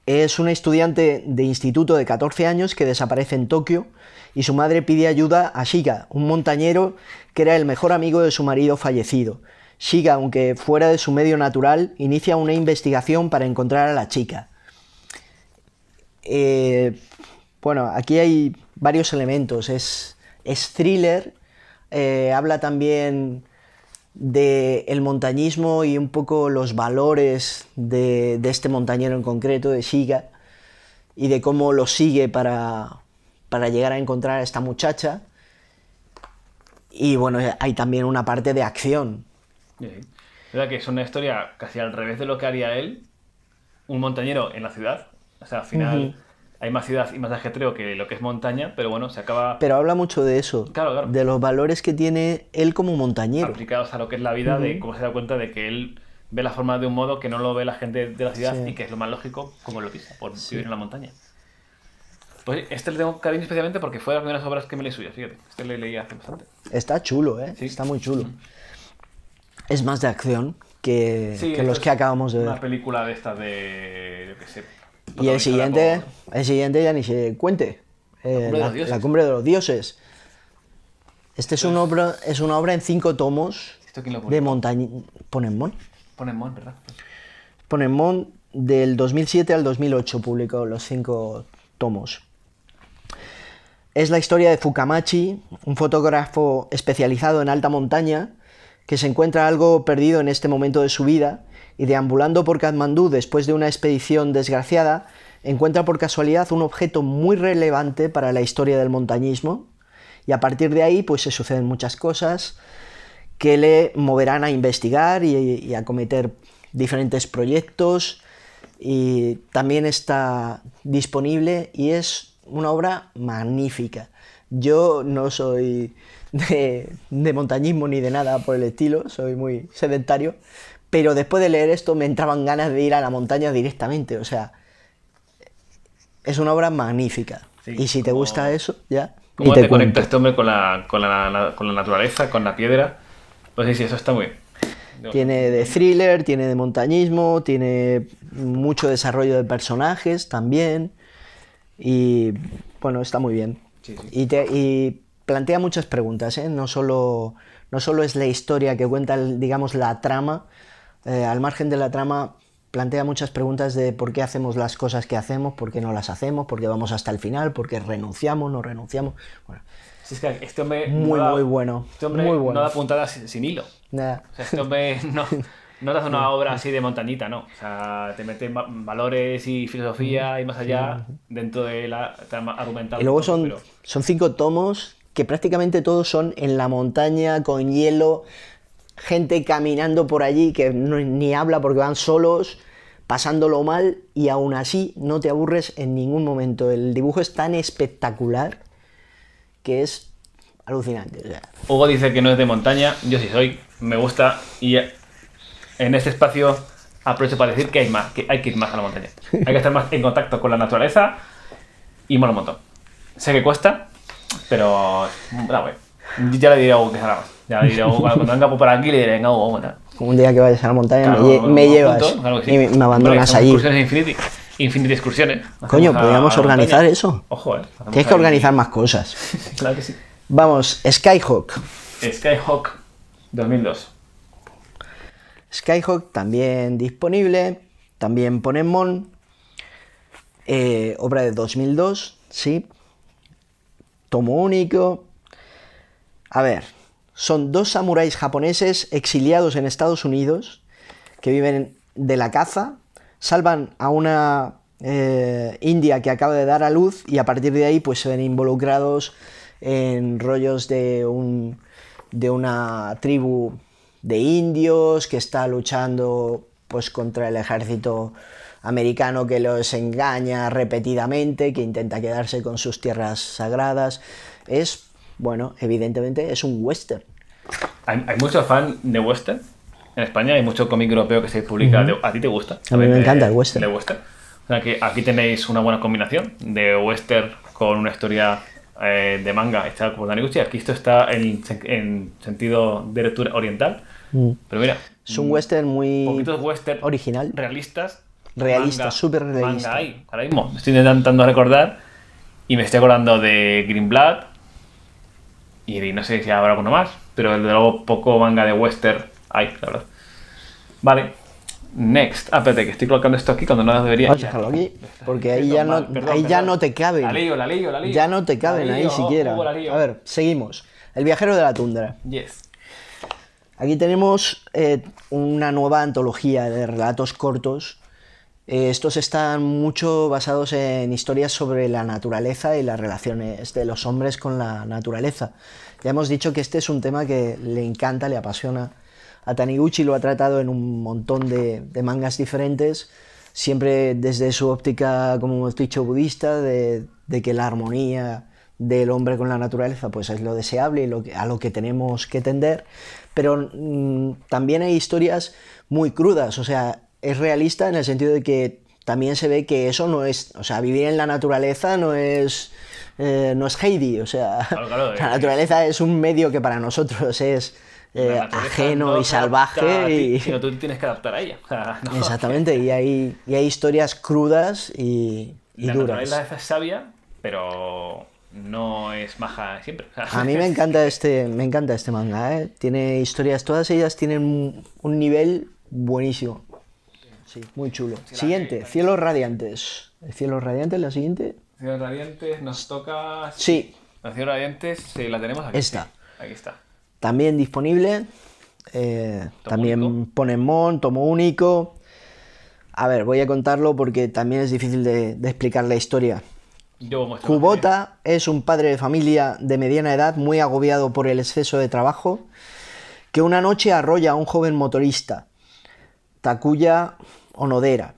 Es una estudiante de instituto de 14 años que desaparece en Tokio y su madre pide ayuda a Shiga, un montañero que era el mejor amigo de su marido fallecido. Shiga, aunque fuera de su medio natural, inicia una investigación para encontrar a la chica. Eh, bueno, aquí hay varios elementos. Es, thriller, eh, habla también de el montañismo y un poco los valores de, este montañero en concreto, de Siga y de cómo lo sigue para, para llegar a encontrar a esta muchacha. Y bueno, hay también una parte de acción. ¿Verdad que es una historia casi al revés de lo que haría él? Un montañero en la ciudad. O sea, al final hay más ciudad y más ajetreo que lo que es montaña, pero bueno, se acaba... Pero habla mucho de eso, claro, de los valores que tiene él como montañero. Aplicados a lo que es la vida, de cómo se da cuenta de que él ve la forma de un modo que no lo ve la gente de la ciudad y que es lo más lógico como lo pisa, por vivir en la montaña. Pues este le tengo cariño especialmente porque fue de las primeras obras que me leí suyas, fíjate. Este le leí hace bastante. Está chulo, ¿eh? Sí. Está muy chulo. Es más de acción que, los que acabamos de ver. Una película de estas de, y el siguiente, el siguiente ya ni se cuente. la, cumbre de eh, los dioses. Este es, un una obra, es una obra en cinco tomos ¿Esto pone? de montaña. Ponemon. Ponemon, ¿verdad? Pues Ponemon del 2007 al 2008 publicó los cinco tomos. Es la historia de Fukamachi, un fotógrafo especializado en alta montaña, que se encuentra algo perdido en este momento de su vida y deambulando por Katmandú después de una expedición desgraciada, encuentra por casualidad un objeto muy relevante para la historia del montañismo y a partir de ahí pues se suceden muchas cosas que le moverán a investigar y, y a cometer diferentes proyectos y también está disponible y es una obra magnífica. Yo no soy de, montañismo ni de nada por el estilo, soy muy sedentario, pero después de leer esto me entraban ganas de ir a la montaña directamente, o sea, es una obra magnífica. y si te gusta eso, ya... ¿Cómo te, conecta este hombre con la, con, la, naturaleza, con la piedra? Pues sí, sí, eso está muy bien. Tiene de thriller, tiene de montañismo, tiene mucho desarrollo de personajes también. Y bueno, está muy bien. Y, te, y plantea muchas preguntas, ¿eh? no, solo, no solo es la historia que cuenta, digamos, la trama, eh, al margen de la trama plantea muchas preguntas de por qué hacemos las cosas que hacemos, por qué no las hacemos, por qué vamos hasta el final, por qué renunciamos, no renunciamos. Bueno, este hombre. Muy, muy bueno. hombre muy no da este puntadas sin, hilo. no, no una obra así de montañita, no. O sea, te mete valores y filosofía y más allá dentro de la trama argumental. Y luego son, son cinco tomos que prácticamente todos son en la montaña, con hielo, gente caminando por allí que no, ni habla porque van solos, pasándolo mal y aún así no te aburres en ningún momento. El dibujo es tan espectacular que es alucinante. Hugo dice que no es de montaña, yo sí soy, me gusta y en este espacio aprovecho para decir que hay más, que hay que ir más a la montaña. *laughs* Hay que estar más en contacto con la naturaleza y mola un montón. Sé que cuesta, pero bueno, Ya le diré a Hugo que salga más. Ya le diré a Hugo cuando venga por aquí, le diré, venga Hugo, vamos Un día que vayas a la montaña me, llevas y me abandonas allí. Excursiones Infinity. Infinity Excursiones. Coño, podríamos organizar eso. Ojo, eh. Tienes que organizar más cosas. *laughs* claro que sí. Vamos, Skyhawk. Skyhawk 2002. Skyhawk también disponible, también Ponemon, eh, obra de 2002, sí tomo único. A ver, son dos samuráis japoneses exiliados en Estados Unidos que viven de la caza, salvan a una eh, india que acaba de dar a luz y a partir de ahí pues se ven involucrados en rollos de, un, de una tribu de indios que está luchando pues contra el ejército americano que los engaña repetidamente, que intenta quedarse con sus tierras sagradas. Es, bueno, evidentemente es un western. ¿Hay, hay mucho fan de western? En España hay mucho cómic europeo que se publica. ¿A ti te gusta? A mí me encanta el western. O que aquí tenéis una buena combinación de western con una historia eh, de manga hecha por Daniguchi. Aquí esto está en, sentido de lectura oriental. Mm. Pero mira. Es un western muy. western. Original. Realistas realista, súper realista. Manga ahora mismo. Estoy intentando recordar y me estoy acordando de Green Blood y no sé si habrá alguno más, pero de luego poco manga de western hay, la verdad. Vale. Next, ah, que estoy colocando esto aquí cuando no debería. Vamos a dejarlo aquí, porque ahí ya, no, ahí ya no te caben. La la lío, la Ya no te caben ahí siquiera. A ver, seguimos. El viajero de la tundra. Yes. Aquí tenemos eh, una nueva antología de relatos cortos eh, estos están mucho basados en historias sobre la naturaleza y las relaciones de los hombres con la naturaleza. Ya hemos dicho que este es un tema que le encanta, le apasiona. A Taniguchi lo ha tratado en un montón de, mangas diferentes, siempre desde su óptica, como hemos dicho, budista, de, que la armonía del hombre con la naturaleza pues es lo deseable y a lo que tenemos que tender, pero mm, también hay historias muy crudas, o sea, es realista en el sentido de que también se ve que eso no es, o sea, vivir en la naturaleza no es, eh, no es Heidi, o sea, *laughs* la naturaleza es un medio que para nosotros es eh, ajeno y salvaje. y... tú tienes que adaptar a ella. *laughs* Exactamente, y hay, hay historias crudas y, y duras. La naturaleza es sabia, pero no es maja siempre. *laughs* a mí me encanta este, me encanta este manga, eh. tiene historias, todas ellas tienen un nivel buenísimo. Sí. Muy chulo. siguiente, Cielos Radiantes. ¿Cielos Radiantes la siguiente? Cielos Radiantes nos toca... Sí. La Cielos Radiantes la tenemos aquí. Aquí está. También disponible. Eh, también también mon, tomo único. A ver, voy a contarlo porque también es difícil de, de explicar la historia. Kubota es un padre de familia de mediana edad muy agobiado por el exceso de trabajo que una noche arrolla a un joven motorista. Takuya Onodera.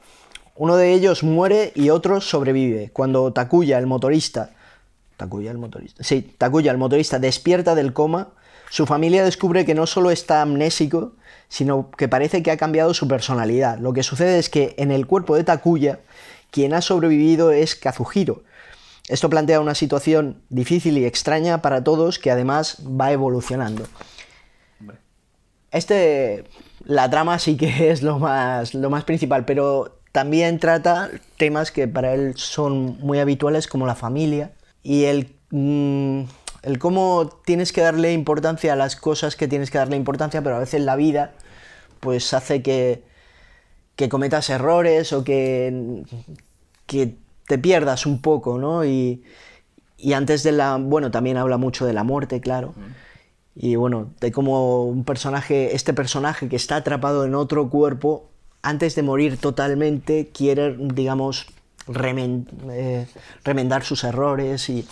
Uno de ellos muere y otro sobrevive. Cuando Takuya, el motorista, el motorista, sí, Takuya el motorista despierta del coma, su familia descubre que no solo está amnésico, sino que parece que ha cambiado su personalidad. Lo que sucede es que en el cuerpo de Takuya, quien ha sobrevivido es Kazuhiro. Esto plantea una situación difícil y extraña para todos que además va evolucionando. Este, la trama sí que *laughs* es lo más, lo más principal, pero también trata temas que para él son muy habituales, como la familia y el, mm, el cómo tienes que darle importancia a las cosas que tienes que darle importancia, pero a veces la vida pues hace que, que cometas errores o que, que te pierdas un poco, ¿no? Y, y antes de la... Bueno, también habla mucho de la muerte, claro. Mm. Y bueno, hay como un personaje, este personaje que está atrapado en otro cuerpo, antes de morir totalmente, quiere, digamos, eh, remendar sus errores y...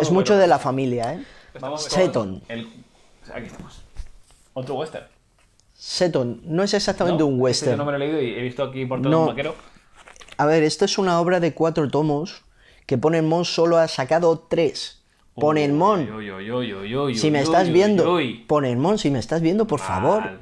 Es mucho de la familia, ¿eh? Seton. Aquí estamos. Otro western. Seton, no es exactamente un este western. no me lo he leído y he visto aquí por todo A ver, esto es una obra de cuatro tomos que Ponemon solo ha sacado tres el mon. Si me estás viendo, el mon. si me estás viendo, por favor.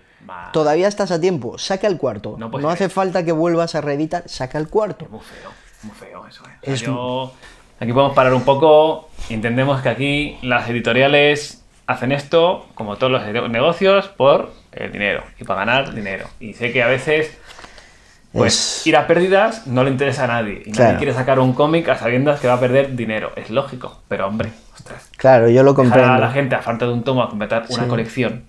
Todavía estás a tiempo, saca el cuarto. No, hace falta que vuelvas a reeditar, saca el cuarto. muy feo, muy feo eso. Eh. Aquí podemos parar un poco. Entendemos que aquí las editoriales hacen esto, como todos los negocios, por el dinero y para ganar dinero. Y sé que a veces pues ir a pérdidas no le interesa a nadie. nadie quiere sacar un cómic a sabiendas que va a perder dinero. Es lógico, pero hombre, ostras. Claro, yo lo comprendo. a la gente, a falta de un tomo, a completar una colección.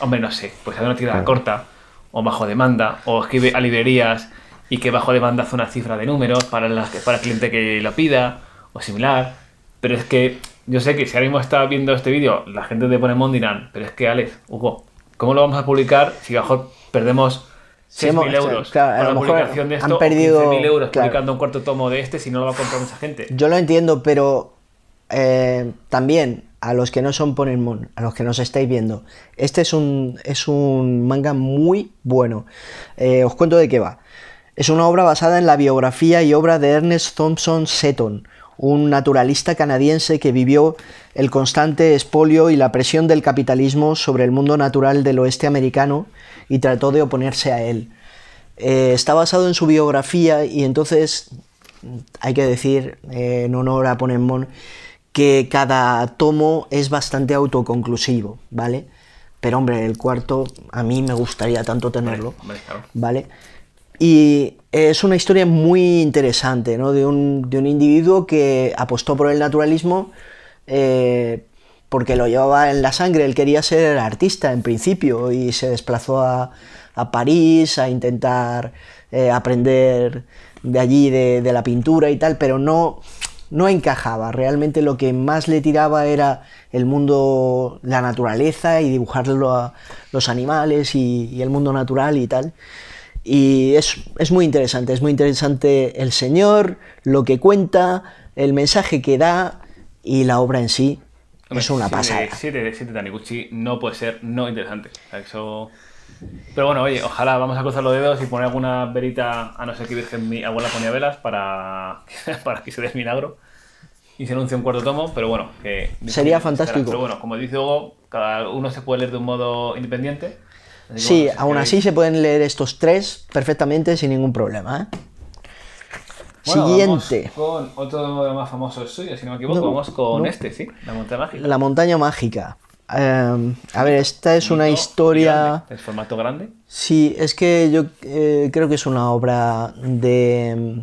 Hombre, no sé, pues hacer una tirada corta, o bajo demanda, o escribe a librerías y que bajo demanda hace una cifra de números para, para el cliente que lo pida, o similar. Pero es que yo sé que si ahora mismo está viendo este vídeo, la gente de pone dirán, pero es que Alex, Hugo, ¿cómo lo vamos a publicar si mejor perdemos 6.000 euros. a lo han perdido publicando un cuarto tomo de este si no lo va a comprar mucha gente. Yo lo entiendo, pero eh, también a los que no son el a los que nos estáis viendo, este es un, es un manga muy bueno. Eh, os cuento de qué va. Es una obra basada en la biografía y obra de Ernest Thompson Seton, un naturalista canadiense que vivió el constante espolio y la presión del capitalismo sobre el mundo natural del oeste americano y trató de oponerse a él. Eh, está basado en su biografía y entonces mm, hay que decir, eh, en honor a Ponemon, que cada tomo es bastante autoconclusivo, ¿vale? Pero hombre, el cuarto a mí me gustaría tanto tenerlo, ¿vale? Y es una historia muy interesante, ¿no? De un, individuo que apostó por el naturalismo, eh, porque lo llevaba en la sangre, él quería ser artista en principio y se desplazó a, París a intentar eh, aprender de allí de, la pintura y tal, pero no, no encajaba. Realmente lo que más le tiraba era el mundo, la naturaleza y dibujarlo a los animales y, el mundo natural y tal. Y es, es, muy interesante, es muy interesante el Señor, lo que cuenta, el mensaje que da y la obra en sí es una pasada. Siete, siete Taniguchi no puede ser no interesante. Pero bueno, oye, ojalá vamos a cruzar los dedos y poner alguna velita, a no ser que Virgen mi abuela ponía velas para, *laughs* para que se des milagro. Y se anuncie un cuarto tomo, pero bueno, Sería fantástico. Pero bueno, como dice Hugo, cada uno se puede leer de un modo independiente. sí, aún así se pueden leer estos tres perfectamente sin ningún problema. ¿eh? Siguiente. Vamos con otro de los más famosos suyos, si no me equivoco, vamos con este, ¿sí? La montaña mágica. La montaña mágica. Em, a ver, esta es una historia. ¿Es formato grande? Sí, es que yo eh, creo que es una obra de. Em,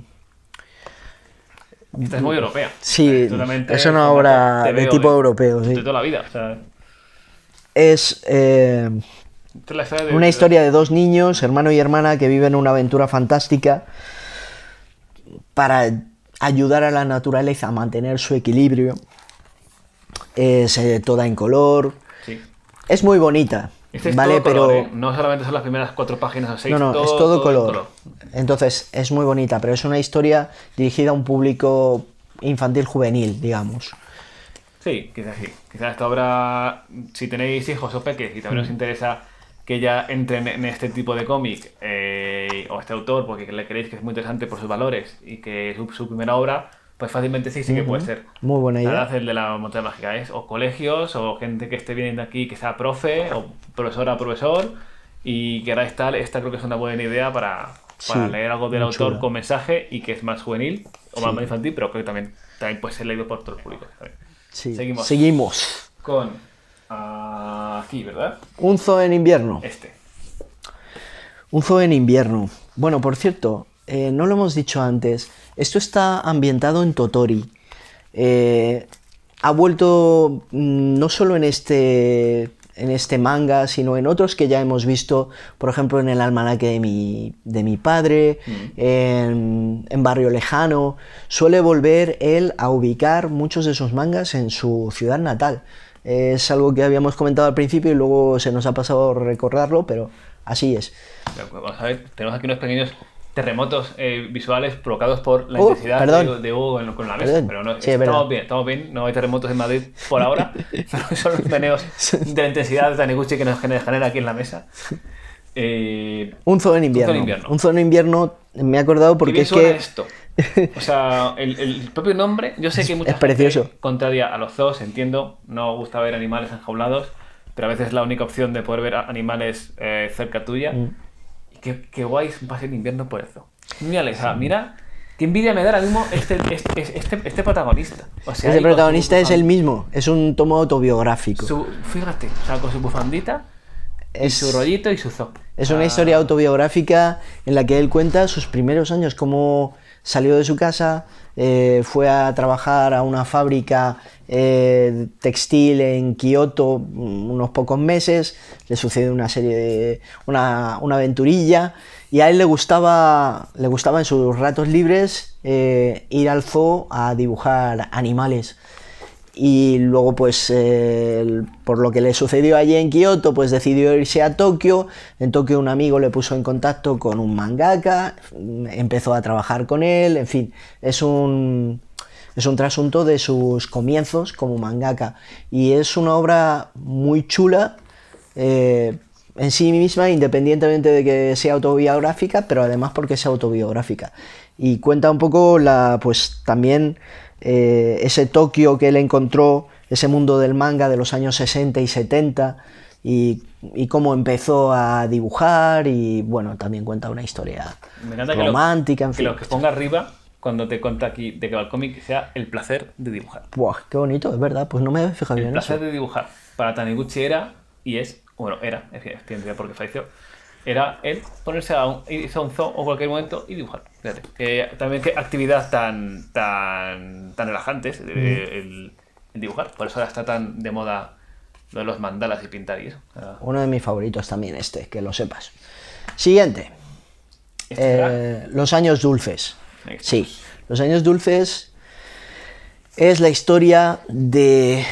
esta es muy europea. Sí, eh, es una obra de tipo europeo. Sí. De toda la vida. O sea... Es. Em, una historia de dos niños, hermano y hermana, que viven una aventura fantástica para ayudar a la naturaleza a mantener su equilibrio. Es eh, toda en color. Es muy bonita. Este vale, ¿eh? no solamente son las primeras cuatro páginas o seis. No, no, es todo, color. Entonces es muy bonita, pero es una historia dirigida a un público infantil juvenil, digamos. Sí, quizás sí. Quizás esta obra, si tenéis hijos o pequeños y también os mm. interesa que ya entre en este tipo de cómic eh, o este autor porque le creéis que es muy interesante por sus valores y que es su, primera obra, pues fácilmente sí, sí que puede ser. Muy buena idea. hacer de la montaña mágica es ¿eh? o colegios o gente que esté viniendo aquí que sea profe o profesora profesor y que ahora está, esta creo que es una buena idea para, leer algo del autor con mensaje y que es más juvenil o más, infantil, pero creo que también, también puede ser leído por todos los públicos. Sí. Seguimos. Seguimos. Con Aquí, ¿verdad? Un zoo en invierno. Este. Un zoo en invierno. Bueno, por cierto, eh, no lo hemos dicho antes, esto está ambientado en Totori. Eh, ha vuelto mm, no solo en este en este manga, sino en otros que ya hemos visto, por ejemplo, en el almanaque de mi, padre, mm. en, Barrio Lejano, suele volver él a ubicar muchos de sus mangas en su ciudad natal. Es algo que habíamos comentado al principio y luego se nos ha pasado recordarlo, pero así es. Vamos a ver, tenemos aquí unos pequeños terremotos eh, visuales provocados por la intensidad de, Hugo en la mesa. Perdón. Pero sí, estamos bien, estamos bien, no hay terremotos en Madrid por ahora, *laughs* pero son los peneos *laughs* de intensidad de Taniguchi que nos genera aquí en la mesa. *laughs* Eh, un, zoo de invierno, un zoo de invierno. me he acordado porque es que o sea, el, el, propio nombre, yo sé que mucha es precioso. contraria a los zoos, entiendo, no gusta ver animales enjaulados, pero a veces es la única opción de poder ver animales eh, cerca tuya. Mm. Y qué, qué, guay va a ser el invierno por eso. Mira, mira qué envidia me da ahora mismo este, este, este, este, este protagonista. O sea, Ese protagonista es el mismo, es un tomo autobiográfico. fíjate, o sea, con su bufandita es, su rollito y su zoo. Es una historia autobiográfica en la que él cuenta sus primeros años, como salió de su casa, eh, fue a trabajar a una fábrica eh, textil en Kioto mm, unos pocos meses, le sucede una serie de. una, aventurilla, y a él le gustaba, le gustaba en sus ratos libres eh, ir al zoo a dibujar animales y luego pues por lo que le sucedió allí en Kioto pues decidió irse a Tokio en Tokio un amigo le puso en contacto con un mangaka empezó a trabajar con él en fin es un es un trasunto de sus comienzos como mangaka y es una obra muy chula eh, en sí misma independientemente de que sea autobiográfica pero además porque sea autobiográfica y cuenta un poco la pues también eh, ese Tokio que él encontró, ese mundo del manga de los años 60 y 70, y, cómo empezó a dibujar, y bueno, también cuenta una historia romántica, en fin. Que que ponga arriba, cuando te cuenta aquí de que va el cómic, sea el placer de dibujar. Buah, qué bonito, es verdad, pues no me he fijado bien en El placer de dibujar para Taniguchi era, y es, bueno, era, es que porque falleció, era el ponerse a un, irse o cualquier momento y dibujar. también qué actividad tan, tan, tan relajantes eh, el, dibujar. Por eso ahora está tan de moda lo de los mandalas y pintar y eso. Ah. Uno de mis favoritos también este, que lo sepas. Siguiente. ¿Este eh, los años dulces. Sí, los años dulces es la historia de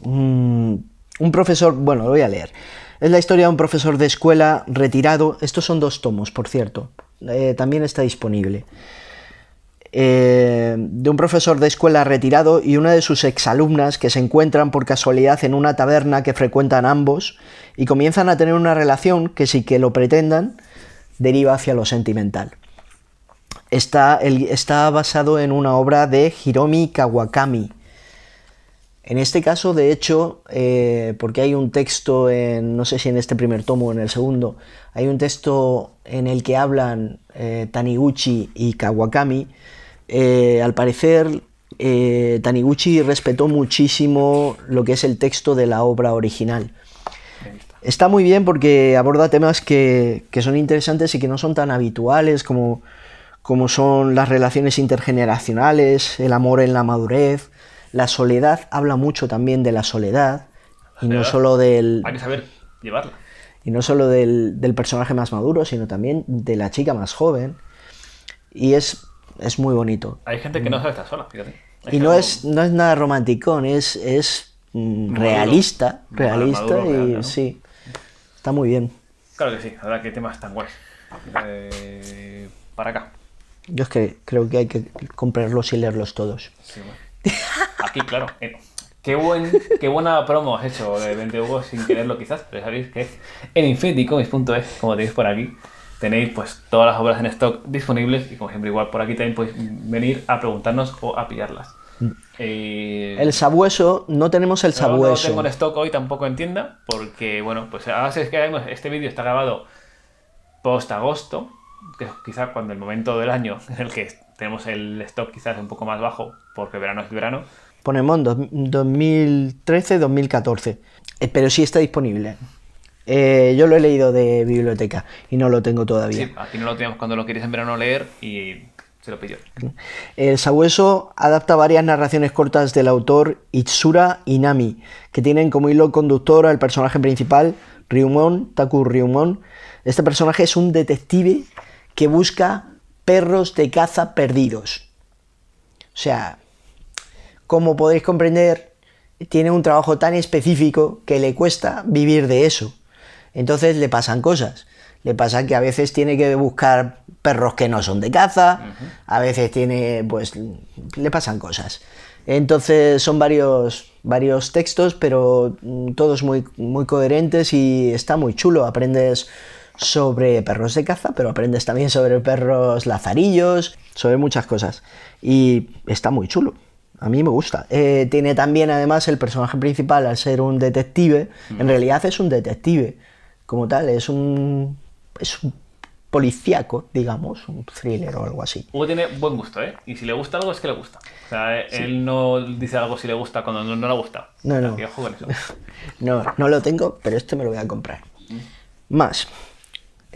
un profesor, bueno, lo voy a leer. Es la historia de un profesor de escuela retirado. Estos son dos tomos, por cierto. Eh, también está disponible. Eh, de un profesor de escuela retirado y una de sus exalumnas que se encuentran por casualidad en una taberna que frecuentan ambos y comienzan a tener una relación que si que lo pretendan deriva hacia lo sentimental. Está, está basado en una obra de Hiromi Kawakami, en este caso, de hecho, eh, porque hay un texto, en, no sé si en este primer tomo o en el segundo, hay un texto en el que hablan eh, Taniguchi y Kawakami, eh, al parecer Taniguchi respetó muchísimo lo que es el texto de la obra original. Está muy bien porque aborda temas que, son interesantes y que no son tan habituales como, como son las relaciones intergeneracionales, el amor en la madurez, la soledad habla mucho también de la soledad, y no solo del... Hay que saber llevarla. Y no solo del, personaje más maduro, sino también de la chica más joven. Y es, es muy bonito. Hay gente que no mm. sabe estar sola, fíjate. y no, es, no es nada romanticón, es, es mm, realista. Realista y sí. Está muy bien. Claro que sí, ahora que temas tan guays. Eh, para acá. Yo es que creo que hay que comprarlos y leerlos todos. Sí, Aquí, claro. Eh, qué, qué buena promo has hecho de 20 Hugo sin quererlo quizás, pero sabéis que en infinitycomics.es, como tenéis por aquí, tenéis pues todas las obras en stock disponibles y como siempre igual por aquí también podéis venir a preguntarnos o a pillarlas. Mm. Eh, el sabueso, no tenemos el sabueso. No tengo en stock hoy tampoco en tienda, porque bueno, pues ahora es que este vídeo está grabado post agosto, que es cuando el momento del año en el que tenemos el stock quizás un poco más bajo, porque verano es verano. ponemos 2013-2014, eh, pero sí está disponible. Eh, yo lo he leído de biblioteca y no lo tengo todavía. Sí, aquí no lo teníamos cuando lo querías en verano leer y se lo pidió. El Sabueso adapta varias narraciones cortas del autor Itsura Inami, que tienen como hilo conductor al personaje principal, Ryumon, Taku Ryumon. Este personaje es un detective que busca perros de caza perdidos. O sea, como podéis comprender, tiene un trabajo tan específico que le cuesta vivir de eso. Entonces le pasan cosas. Le pasa que a veces tiene que buscar perros que no son de caza, a veces tiene, pues, le pasan cosas. Entonces son varios, varios textos, pero mm, todos muy, muy coherentes y está muy chulo. Aprendes sobre perros de caza, pero aprendes también sobre perros lazarillos, sobre muchas cosas. Y está muy chulo. A mí me gusta. Eh, tiene también, además, el personaje principal, al ser un detective, en mm. realidad es un detective, como tal, es un, es un policíaco, digamos, un thriller o algo así. Hugo tiene buen gusto, ¿eh? Y si le gusta algo es que le gusta. O sea, eh, él no dice algo si le gusta cuando no, le gusta. No, *laughs* no. No, lo tengo, pero este me lo voy a comprar. Mm. Más.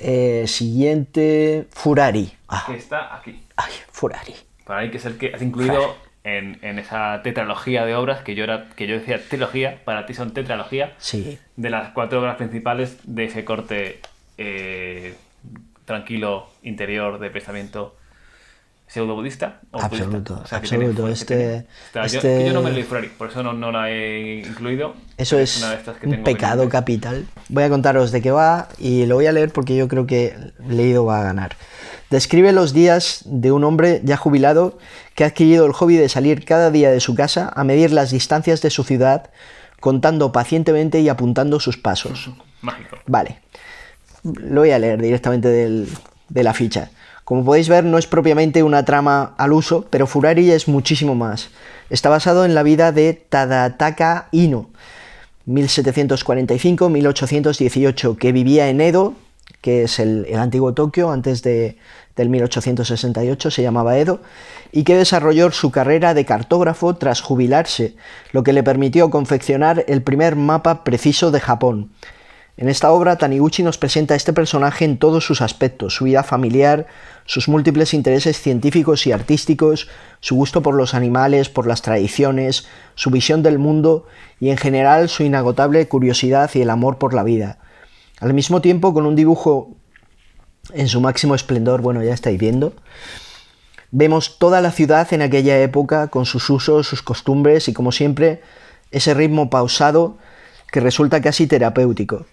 Eh, siguiente, Furari. Ah. Que está aquí. Ay, Furari. que es el que has incluido en, esa tetralogía de obras que yo, era, que yo decía tetralogía, para ti son tetralogía. Sí. De las cuatro obras principales de ese corte eh, tranquilo, interior, de pensamiento pseudo-budista o absoluto, absoluto. Yo, no me he leído por eso no, la he incluido. Eso es, un pecado capital. Voy a contaros de qué va y lo voy a leer porque yo creo que leído va a ganar. Describe los días de un hombre ya jubilado que ha adquirido el hobby de salir cada día de su casa a medir las distancias de su ciudad, contando pacientemente y apuntando sus pasos. Mágico. Vale. Lo voy a leer directamente de la ficha. Como podéis ver, no es propiamente una trama al uso, pero Furari es muchísimo más. Está basado en la vida de Tadataka Ino, 1745-1818, que vivía en Edo, que es el, antiguo Tokio, antes de, del 1868 se llamaba Edo, y que desarrolló su carrera de cartógrafo tras jubilarse, lo que le permitió confeccionar el primer mapa preciso de Japón. En esta obra, Taniguchi nos presenta a este personaje en todos sus aspectos, su vida familiar, sus múltiples intereses científicos y artísticos, su gusto por los animales, por las tradiciones, su visión del mundo y en general su inagotable curiosidad y el amor por la vida. Al mismo tiempo, con un dibujo en su máximo esplendor, bueno, ya estáis viendo, vemos toda la ciudad en aquella época, con sus usos, sus costumbres y, como siempre, ese ritmo pausado que resulta casi terapéutico.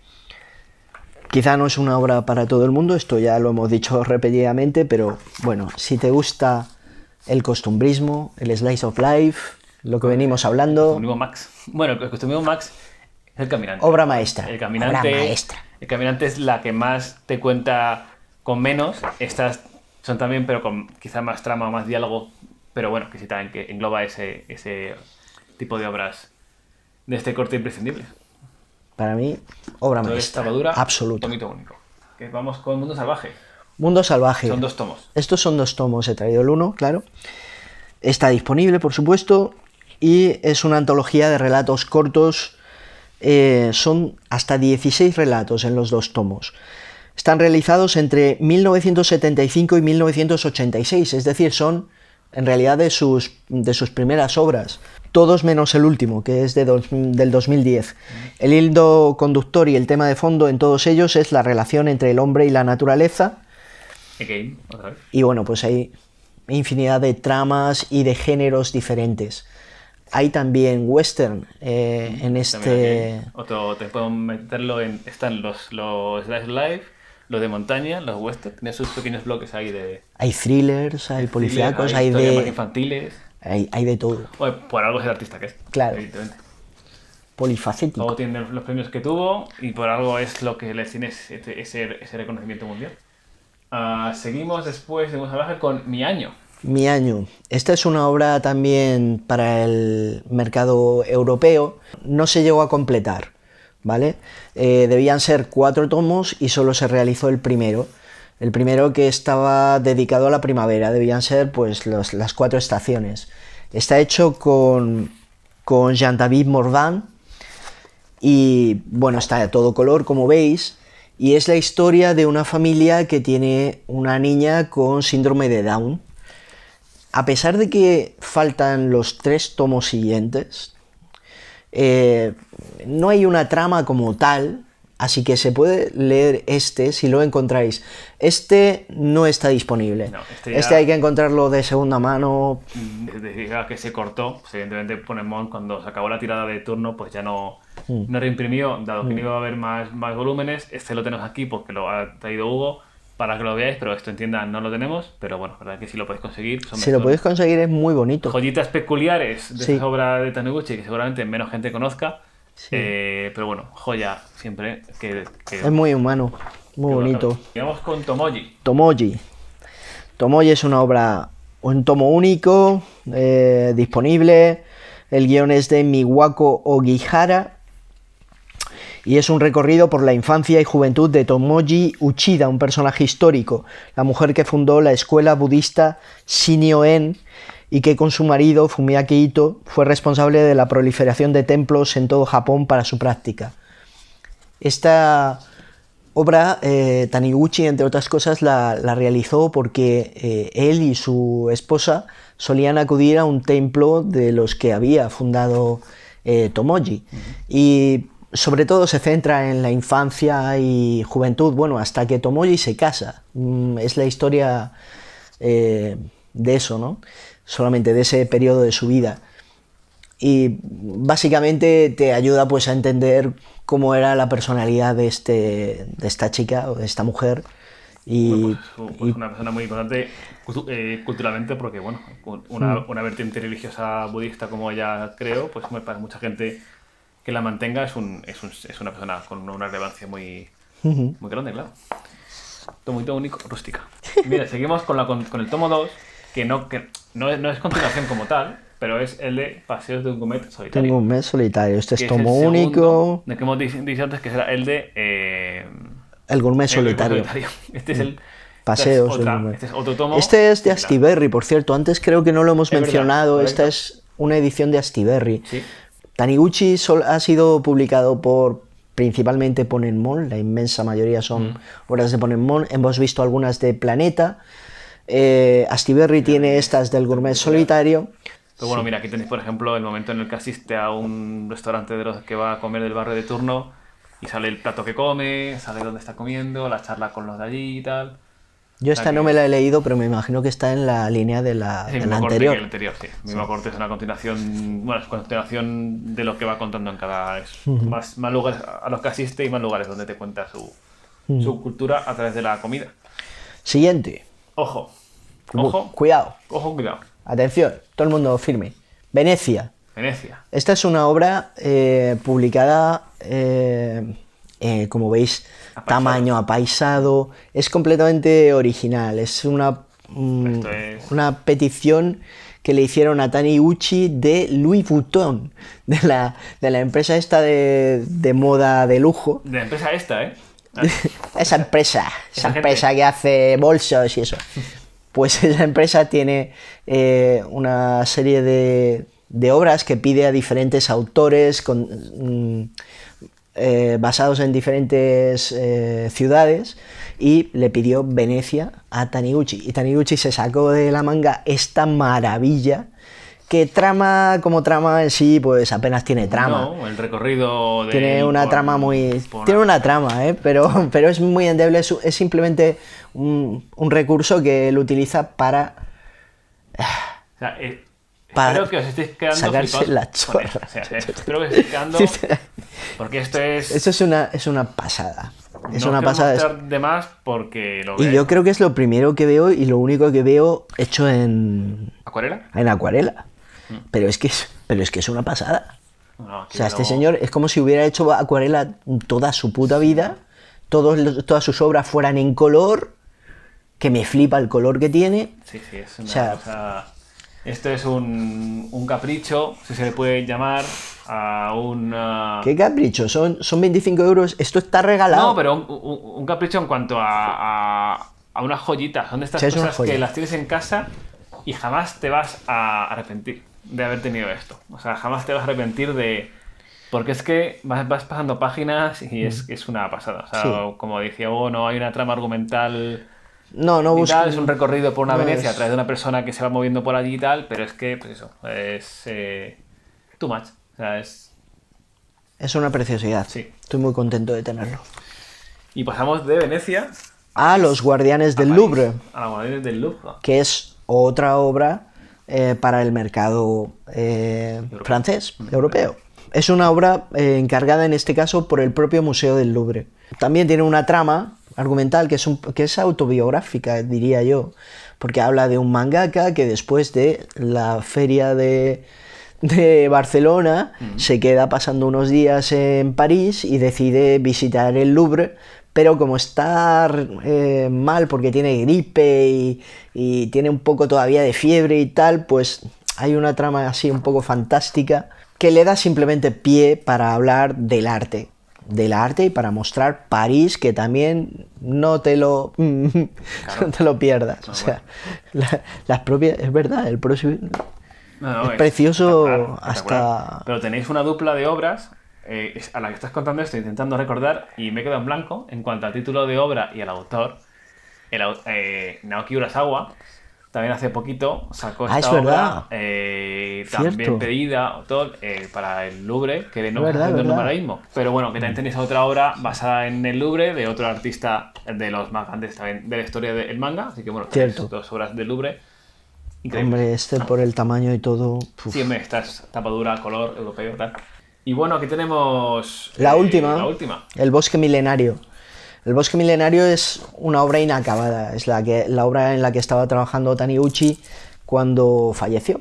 Quizá no es una obra para todo el mundo, esto ya lo hemos dicho repetidamente, pero bueno, si te gusta el costumbrismo, el slice of life, lo que venimos hablando. El Max. Bueno, el costumbrismo Max es el caminante. Obra maestra. El caminante, El caminante es la que más te cuenta con menos. Estas son también, pero con quizá más trama, o más diálogo, pero bueno, que sí también que engloba ese, ese tipo de obras de este corte imprescindible. Para mí, obra más. maestra. absoluta. único. vamos con Mundo Salvaje. Mundo Salvaje. Son dos tomos. Estos son dos tomos. He traído el uno, claro. Está disponible, por supuesto. Y es una antología de relatos cortos. Eh, son hasta 16 relatos en los dos tomos. Están realizados entre 1975 y 1986, es decir, son en realidad de sus, de sus primeras obras todos menos el último, que es de del 2010. El hilo conductor y el tema de fondo en todos ellos es la relación entre el hombre y la naturaleza. Y bueno, pues hay infinidad de tramas y de géneros diferentes. Hay también western eh, mm, en este... Otro, te puedo meterlo en... Están los, los Live, los de montaña, los western, tiene sus pequeños bloques ahí de... Hay thrillers, hay, policíacos, hay, de... infantiles hay, de todo. por algo es el artista que es. Claro. Polifacético. Luego tiene los premios que tuvo y por algo es lo que le tiene ese, reconocimiento mundial. Ah, seguimos después de con Mi Año. Mi Año. Esta es una obra también para el mercado europeo. No se llegó a completar, ¿vale? Eh, debían ser cuatro tomos y solo se realizó el primero. El primero que estaba dedicado a la primavera, debían ser pues las cuatro estaciones. Está hecho con, Jean-David Morvan y bueno, está de todo color como veis y es la historia de una familia que tiene una niña con síndrome de Down. A pesar de que faltan los tres tomos siguientes, eh, no hay una trama como tal, Así que se puede leer este si lo encontráis. Este no está disponible. este, este hay que encontrarlo de segunda mano. Desde mm, que se cortó, pues, evidentemente Ponemon cuando se acabó la tirada de turno, pues ya no, mm. no reimprimió, dado que mm. no iba a haber más, más volúmenes. Este lo tenemos aquí porque lo ha traído Hugo para que lo veáis, pero esto entiendan, no lo tenemos, pero bueno, verdad que si lo podéis conseguir. si lo podéis conseguir es muy bonito. Joyitas peculiares de obra de Taniguchi que seguramente menos gente conozca. Eh, pero bueno, joya siempre. Que, es muy humano, muy bonito. Vamos con Tomoji. Tomoji. Tomoji es una obra, un tomo único, eh, disponible. El guión es de Miwako Ogihara. Y es un recorrido por la infancia y juventud de Tomoji Uchida, un personaje histórico, la mujer que fundó la escuela budista Shinyoen y que con su marido Fumiaki Ito fue responsable de la proliferación de templos en todo Japón para su práctica. Esta obra eh, Taniguchi, entre otras cosas, la, realizó porque eh, él y su esposa solían acudir a un templo de los que había fundado eh, Tomoji. Y sobre todo se centra en la infancia y juventud, bueno, hasta que Tomoji se casa. Mm, es la historia de eso, ¿no? solamente de ese periodo de su vida. Y básicamente te ayuda pues a entender cómo era la personalidad de, este, de esta chica o de esta mujer. Y, pues, pues, una persona muy importante eh, culturalmente porque, bueno, una, mm. una, vertiente religiosa budista como ella creo, pues para mucha gente que la mantenga es, un, es, un, es una persona con una relevancia muy, muy grande, claro. Tomo único, rústica. Mira, seguimos con, la, con, con el tomo 2, que no... Que, no, no es continuación como tal, pero es el de Paseos de un Gourmet Solitario. Tengo un mes solitario, este es tomo único. De que hemos dicho antes que será el de. Eh, el Gourmet solitario. *laughs* Este es el. Mm. Paseos. de es, este es otro tomo. Este es de Astiberri, por cierto. Antes creo que no lo hemos mencionado. Esta es una edición de Astiberri. ¿Sí? Taniguchi sol ha sido publicado por principalmente Ponenmon, la inmensa mayoría son mm. obras de Ponenmon. Hemos visto algunas de Planeta, eh, Astiberri tiene estas del gourmet solitario. Pero bueno, mira, aquí tenéis, por ejemplo, el momento en el que asiste a un restaurante de los que va a comer del barrio de turno y sale el plato que come, sale dónde está comiendo, la charla con los de allí y tal. Yo esta no me la he leído, pero me imagino que está en la línea de la, anterior. el anterior, sí. mismo corte es una continuación, bueno, continuación de lo que va contando en cada... más, lugares a los que asiste y más lugares donde te cuenta su cultura a través de la comida. Siguiente. Ojo, Cuidado. Atención, todo el mundo firme. Venecia. Venecia. Esta es una obra eh, publicada, eh, eh, como veis, tamaño apaisado. Es completamente original. Es una, mm, una petición que le hicieron a Tani Uchi de Louis Vuitton, de la, empresa esta de, moda de lujo. De la empresa esta, ¿eh? *laughs* esa empresa, esa empresa que hace bolsos y eso. *laughs* pues *laughs* esa empresa tiene eh, una serie de, obras que pide a diferentes autores mm, eh, basados en diferentes eh, ciudades y le pidió Venecia a Taniguchi. Y Taniguchi se sacó de la manga esta maravilla que trama como trama en sí, pues apenas tiene trama. el recorrido de Tiene una trama muy... Tiene una trama, ¿eh? pero, *laughs* pero es muy endeble, es, simplemente un, recurso que él utiliza para... O sea, eh, para sacarse la chorra. O que os quedando... Porque esto es... esto es una, es una pasada. Es una pasada. más porque Y yo creo que es lo primero que veo y lo único que veo hecho en... ¿Acuarela? En acuarela. Pero es que es, pero es, que es una pasada. o sea, este señor es como si hubiera hecho acuarela toda su puta vida, todos, todas sus obras fueran en color, que me flipa el color que tiene. Sí, sí, es una o Esto es un, un, capricho, si se le puede llamar, a un... Uh, ¿Qué capricho? Son, son 25 euros, esto está regalado. No, pero un, capricho en cuanto a, a, unas joyitas, son estas cosas que las tienes en casa y jamás te vas a arrepentir de haber tenido esto. O sea, jamás te vas a arrepentir de... Porque es que vas, pasando páginas y es, es una pasada. O sea, como decía, oh, no hay una trama argumental... No, no Es un recorrido por una Venecia a través de una persona que se va moviendo por allí y tal, pero es que, pues eso, es... Eh, too much. O sea, es... Es una preciosidad. Sí. Estoy muy contento de tenerlo. Y pasamos de Venecia... A, Los Guardianes del Louvre. A Los Guardianes del Louvre. Que es otra obra eh, para el mercado eh, francés, europeo. Es una obra eh, encargada en este caso por el propio Museo del Louvre. También tiene una trama argumental que es, autobiográfica, diría yo, porque habla de un mangaka que después de la feria de, Barcelona, se queda pasando unos días en París y decide visitar el Louvre pero como está eh, mal porque tiene gripe y, tiene un poco todavía de fiebre y tal, pues hay una trama así un poco fantástica que le da simplemente pie para hablar del arte, del arte y para mostrar París que también no te lo *laughs* te lo pierdas o sea *laughs* las propias es verdad el próximo es, precioso hasta pero tenéis una dupla de obras eh, a la que estás contando estoy intentando recordar y me he quedado en blanco en cuanto al título de obra y al autor. El, eh, Naoki Urasawa también hace poquito sacó ah, esta obra eh, también pedida todo, eh, para el Louvre, que de nuevo es el Pero bueno, que también tenéis otra obra basada en el Louvre de otro artista de los más grandes también de la historia del manga. Así que bueno, cierto. dos obras del Louvre. Hombre, este por el tamaño y todo. Siempre estás tapadura, color europeo, tal. Y bueno, aquí tenemos... La eh, última. La última. El bosque milenario. El bosque milenario es una obra inacabada, es la, que, la obra en la que estaba trabajando Taniuchi cuando falleció.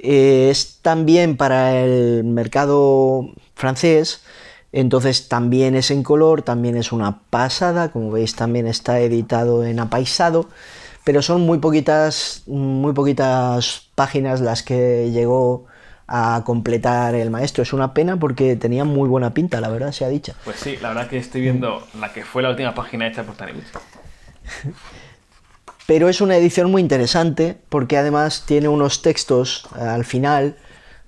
Eh, es también para el mercado francés, entonces también es en color, también es una pasada, como veis también está editado en apaisado, pero son muy poquitas, muy poquitas páginas las que llegó a completar el maestro. Es una pena porque tenía muy buena pinta, la verdad, se ha dicha. Pues sí, la verdad que estoy viendo la que fue la última página hecha por Pero es una edición muy interesante porque además tiene unos textos al final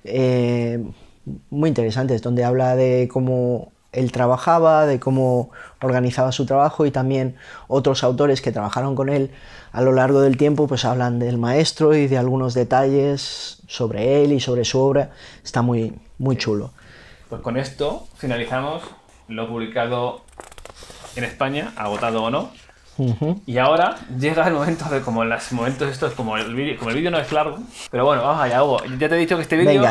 eh, muy interesantes donde habla de cómo él trabajaba, de cómo organizaba su trabajo y también otros autores que trabajaron con él a lo largo del tiempo pues hablan del maestro y de algunos detalles sobre él y sobre su obra. Está muy, muy chulo. Pues con esto finalizamos lo publicado en España, agotado o no. Y ahora llega el momento de como en los momentos estos, como el vídeo, como el vídeo no es largo, pero bueno, vamos allá, Hugo. Ya te he dicho que este vídeo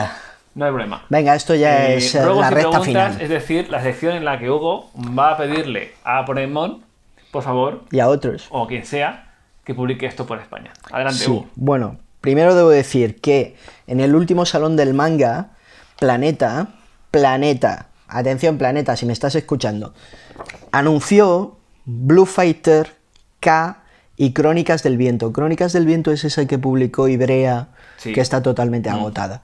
no hay problema. Venga, esto ya es eh, la recta final. Es decir, la sección en la que Hugo va a pedirle a Ponemon, por favor, y a otros, o quien sea, que publique esto por España. Adelante, Hugo. Bueno, primero debo decir que en el último salón del manga, Planeta, Planeta, atención Planeta, si me estás escuchando, anunció Blue Fighter K y Crónicas del Viento. Crónicas del Viento es esa que publicó Ibrea, que está totalmente mm. agotada.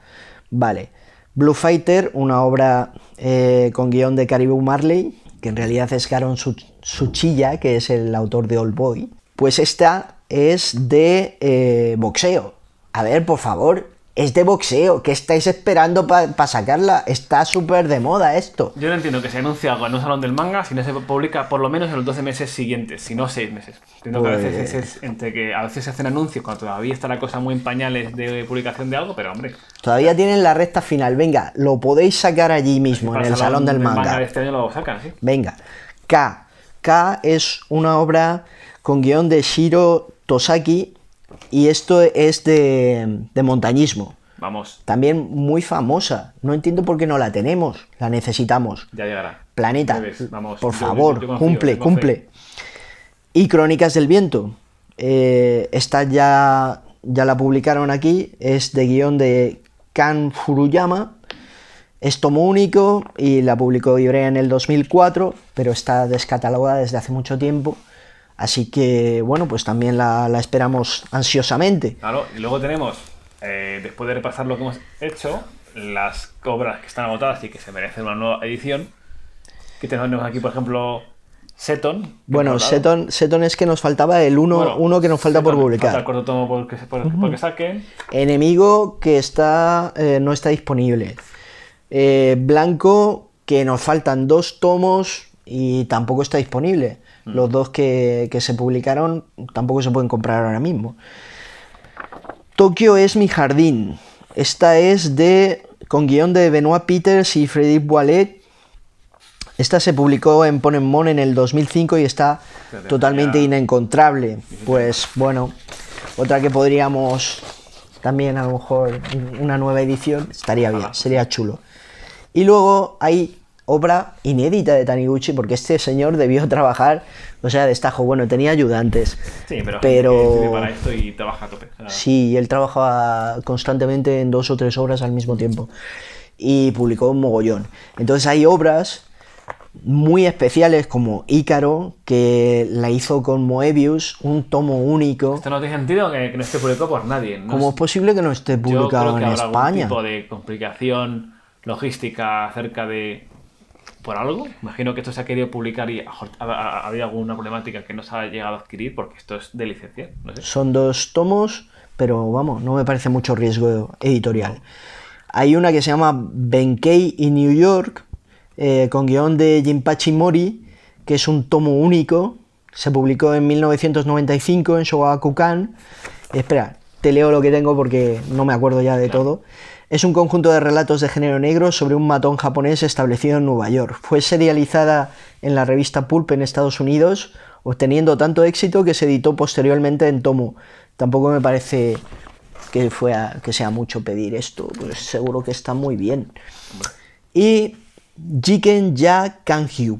Vale. Blue Fighter, una obra eh, con guión de Caribou Marley, que en realidad es Caron Suchilla, que es el autor de Old Boy, pues esta es de eh, boxeo. A ver, por favor, es de boxeo. ¿Qué estáis esperando para sacarla? Está súper de moda esto. Yo no entiendo que se anuncie algo en un salón del manga si no se publica por lo menos en los 12 meses siguientes, si no 6 meses. Entiendo que a veces pues- entre que a veces se hacen anuncios cuando todavía está la cosa muy en pañales de publicación de algo, pero hombre. Todavía tienen la recta final. Venga, lo podéis sacar allí mismo, en el salón, del, manga. manga este año lo sacan, ¿sí? Venga. K. K es una obra con guión de Shiro Tosaki y esto es de, montañismo. Vamos. También muy famosa. No entiendo por qué no la tenemos. La necesitamos. Ya llegará. Planeta. Vamos. Por favor, cumple, cumple. Y Crónicas del Viento. Eh, esta ya, ya la publicaron aquí. Es de guión de Kan Furuyama. Es tomo único y la publicó Ibrea en el 2004, pero está descatalogada desde hace mucho tiempo. Así que, bueno, pues también la, esperamos ansiosamente. Claro, y luego tenemos, eh, después de repasar lo que hemos hecho, las cobras que están agotadas y que se merecen una nueva edición. Que tenemos aquí, por ejemplo, Seton. Bueno, Seton, Seton, es que nos faltaba el uno, que nos falta por publicar. el corto tomo porque, porque, Enemigo que está eh, no está disponible. Eh, blanco que nos faltan dos tomos y tampoco está disponible. Mm. Los dos que, se publicaron tampoco se pueden comprar ahora mismo. Tokio es mi jardín. Esta es de con guión de Benoit Peters y Freddy Boilet. Esta se publicó en Ponemon en el 2005 y está totalmente inencontrable. Pues bueno, otra que podríamos también a lo mejor una nueva edición estaría bien, sería chulo. Y luego hay obra inédita de Taniguchi, porque este señor debió trabajar, o sea, destajo. Bueno, tenía ayudantes. Sí, pero. pero... para trabaja Sí, él trabajaba constantemente en dos o tres obras al mismo tiempo. Y publicó un mogollón. Entonces hay obras muy especiales como Ícaro, que la hizo con Moebius, un tomo único. Esto no tiene sentido que, no esté publicado por nadie. ¿Cómo es... posible que no esté publicado Yo creo que en habrá España? Algún tipo de complicación logística acerca de por algo. Imagino que esto se ha querido publicar y ha, alguna problemática que no se ha llegado a adquirir porque esto es de licencia. Son dos tomos, pero vamos, no me parece mucho riesgo editorial. Hay una que se llama Benkei y New York, eh, con guión de Jinpachi Mori, que es un tomo único. Se publicó en 1995 en Shogakukan. Espera, te leo lo que tengo porque no me acuerdo ya de todo. Es un conjunto de relatos de género negro sobre un matón japonés establecido en Nueva York. Fue serializada en la revista Pulp en Estados Unidos, obteniendo tanto éxito que se editó posteriormente en tomo. Tampoco me parece que, fue que sea mucho pedir esto, pues seguro que está muy bien. Y Jiken Ya Kanhyu,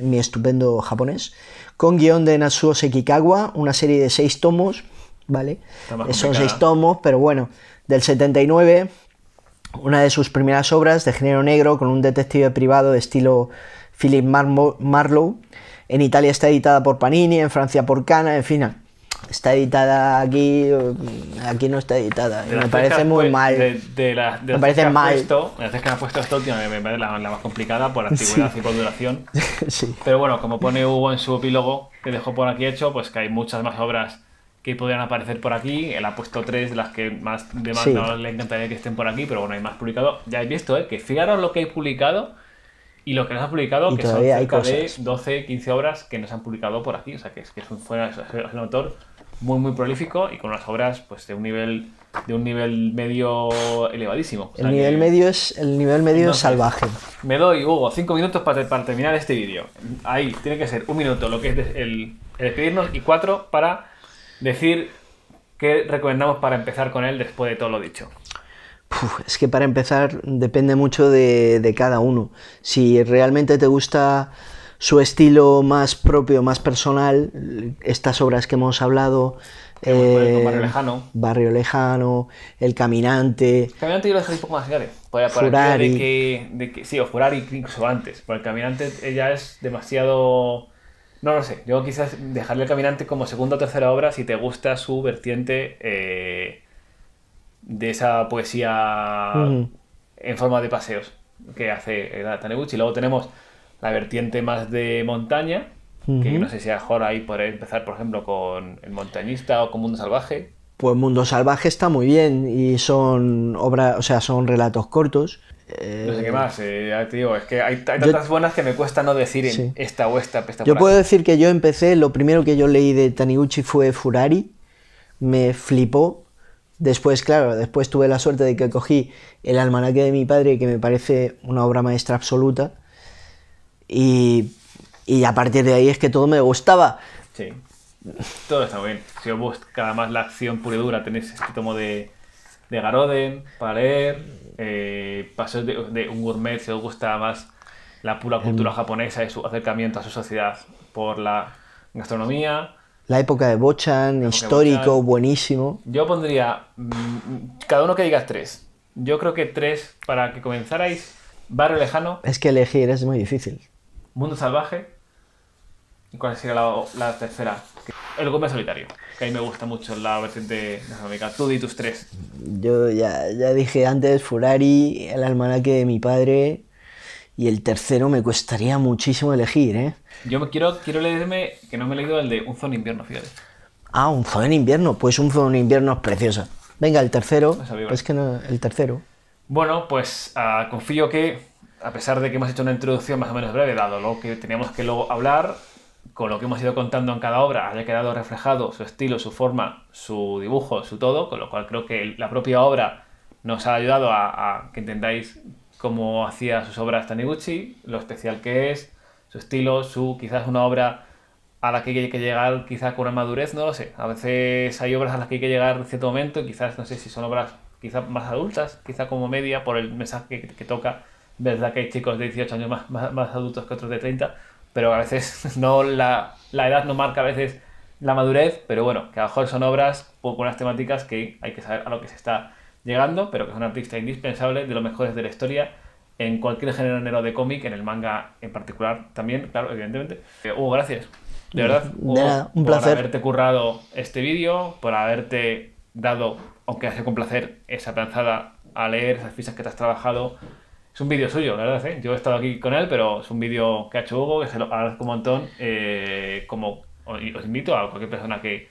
mi estupendo japonés, con guión de Natsuo Sekikawa, una serie de seis tomos ¿vale? Son seis tomos, pero bueno, del 79, una de sus primeras obras de género negro con un detective privado de estilo Philip Marlowe. En Italia está editada por Panini, en Francia por Cana, en fin. Está editada aquí, mm, aquí no está editada. me parece muy mal. me parece mal. me de que ha puesto esto, me parece la, más complicada por *laughs* antigüedad y por duración. *laughs* Pero bueno, como pone Hugo en su epílogo que dejó por aquí hecho, pues que hay muchas más obras que podrían aparecer por aquí. Él ha puesto tres de las que más más no le encantaría que estén por aquí, pero bueno, hay más publicado. Ya habéis visto, ¿eh? que fijaros lo que he publicado y lo que nos ha publicado, que son cerca de 12, 15 obras que nos han publicado por aquí. O sea, que es, que es un, fuera. autor muy, muy prolífico y con unas obras pues de un nivel de un nivel medio elevadísimo. el, nivel medio es, el nivel medio salvaje. Me doy, Hugo, cinco minutos para, terminar este vídeo. Ahí, tiene que ser un minuto lo que es el, el despedirnos y cuatro para decir qué recomendamos para empezar con él después de todo lo dicho. es que para empezar depende mucho de, cada uno. Si realmente te gusta su estilo más propio, más personal, estas obras que hemos hablado, eh, barrio Lejano. El Caminante. El Caminante yo lo dejé un poco más grande. Para, sí, o jurar incluso antes. Porque El Caminante ella es demasiado no lo sé. Yo quizás dejarle el caminante como segunda o tercera obra si te gusta su vertiente eh, de esa poesía en forma de paseos que hace y eh, Luego tenemos la vertiente más de montaña, que no sé si mejor ahí poder empezar, por ejemplo, con El Montañista o con Mundo Salvaje. Pues Mundo Salvaje está muy bien y son obras, o sea, son relatos cortos no sé qué eh, más, eh, es que hay, tantas buenas que me cuesta no decir en esta o esta, Yo puedo decir que yo empecé, lo primero que yo leí de Taniguchi fue Furari, me flipó. Después, claro, después tuve la suerte de que cogí el almanaque de mi padre, que me parece una obra maestra absoluta. Y, a partir de ahí es que todo me gustaba. Sí, todo está bien. Si os más la acción pura y dura, tenéis este tomo de, de Garoden, Parer, eh, paseos de, un gourmet si os gusta más la pura em. cultura japonesa y su acercamiento a su sociedad por la gastronomía. La época de Bochan, histórico, buenísimo. Yo pondría, mm, cada uno que digas tres. Yo creo que tres para que comenzarais. Barrio lejano. Es que elegir es muy difícil. Mundo salvaje. cuál sería la, la tercera? El gourmet solitario que a mí me gusta mucho la vertiente gastronómica. Tú y tus tres. Yo ya, dije antes Furari, el almanaque de mi padre y el tercero me costaría muchísimo elegir, ¿eh? Yo quiero, quiero leerme, que no me he leído el de Un zone Invierno, fíjate. Ah, Un Zoo Invierno, pues Un Zoo Invierno es preciosa. Venga, el tercero. Pues que no, el tercero. Bueno, pues ah, confío que, a pesar de que hemos hecho una introducción más o menos breve, dado lo que teníamos que luego hablar, con lo que hemos ido contando en cada obra haya quedado reflejado su estilo, su forma, su dibujo, su todo, con lo cual creo que la propia obra nos ha ayudado a, que entendáis cómo hacía sus obras Taniguchi, lo especial que es, su estilo, su quizás una obra a la que hay que llegar quizás con una madurez, no lo sé. A veces hay obras a las que hay que llegar en cierto momento, quizás no sé si son obras quizás más adultas, quizás como media por el mensaje que, toca, verdad que hay chicos de 18 años más, más adultos que otros de 30 pero a veces *laughs* no la, la edad no marca a veces la madurez, pero bueno, que a lo mejor son obras con unas temáticas que hay que saber a lo que se está llegando, pero que es un artista indispensable de los mejores de la historia en cualquier género de cómic, en el manga en particular también, claro, evidentemente. Eh, Hugo, gracias. De verdad, un placer. Por haberte currado este vídeo, por haberte dado, aunque hace con placer, esa panzada a leer esas fichas que te has trabajado es un vídeo suyo, la verdad, ¿eh? Yo he estado aquí con él, pero es un vídeo que ha hecho Hugo, que se lo agradezco un montón. Eh, como os invito a cualquier persona que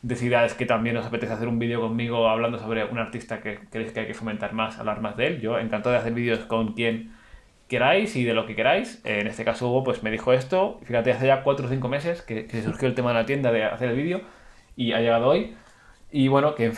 decida es que también os apetece hacer un vídeo conmigo hablando sobre un artista que creéis que hay que fomentar más, hablar más de él. Yo encantado de hacer vídeos con quien queráis y de lo que queráis. En este caso Hugo pues me dijo esto, fíjate, hace ya cuatro o cinco meses que, se surgió el tema de la tienda de hacer el vídeo y ha llegado hoy. Y bueno, que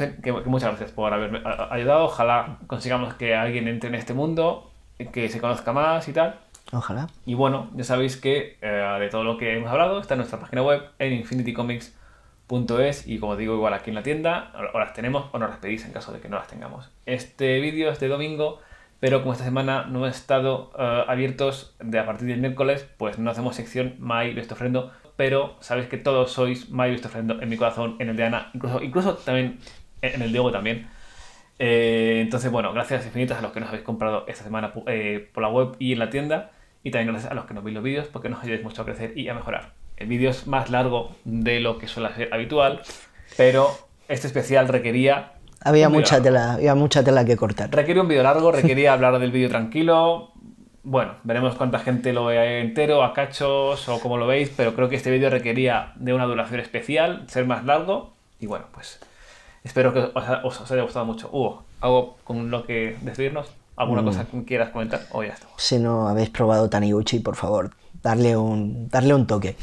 muchas gracias por haberme ayudado. Ojalá consigamos que alguien entre en este mundo que se conozca más y tal. Ojalá. Y bueno, ya sabéis que eh, de todo lo que hemos hablado está en nuestra página web en infinitycomics.es y como digo, igual aquí en la tienda o las tenemos o nos las pedís en caso de que no las tengamos. Este vídeo es de domingo, pero como esta semana no he estado eh, abiertos de a partir del miércoles, pues no hacemos sección My Best ofrendo pero sabéis que todos sois My Best en mi corazón, en el de Ana, incluso, incluso también en el de Hugo también. Eh, entonces, bueno, gracias infinitas a los que nos habéis comprado esta semana eh, por la web y en la tienda. Y también gracias a los que nos veis los vídeos porque nos ayudáis mucho a crecer y a mejorar. El vídeo es más largo de lo que suele ser habitual, pero este especial requería. Había mucha, tela, había mucha tela que cortar. Requería un vídeo largo, *laughs* requería hablar del vídeo tranquilo. Bueno, veremos cuánta gente lo vea entero, a cachos o como lo veis, pero creo que este vídeo requería de una duración especial, ser más largo. Y bueno, pues Espero que os, haya gustado mucho. Hugo, ¿algo con lo que despedirnos? ¿Alguna mm. cosa que quieras comentar? O ya estamos. Si no habéis probado Taniguchi, por favor, darle un, darle un toque.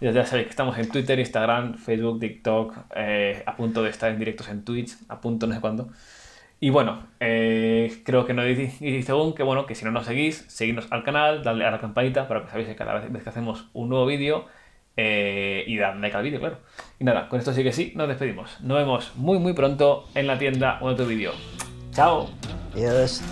Ya, sabéis que estamos en Twitter, Instagram, Facebook, TikTok, eh, a punto de estar en directos en Twitch, a punto no sé cuándo. Y bueno, eh, creo que no y aún que bueno, que si no nos seguís, seguidnos al canal, darle a la campanita para que sabéis que cada vez que hacemos un nuevo vídeo eh, y darle like al vídeo, claro. Y nada, con esto sí que sí, nos despedimos. Nos vemos muy muy pronto en la tienda o en otro vídeo. ¡Chao! Adiós.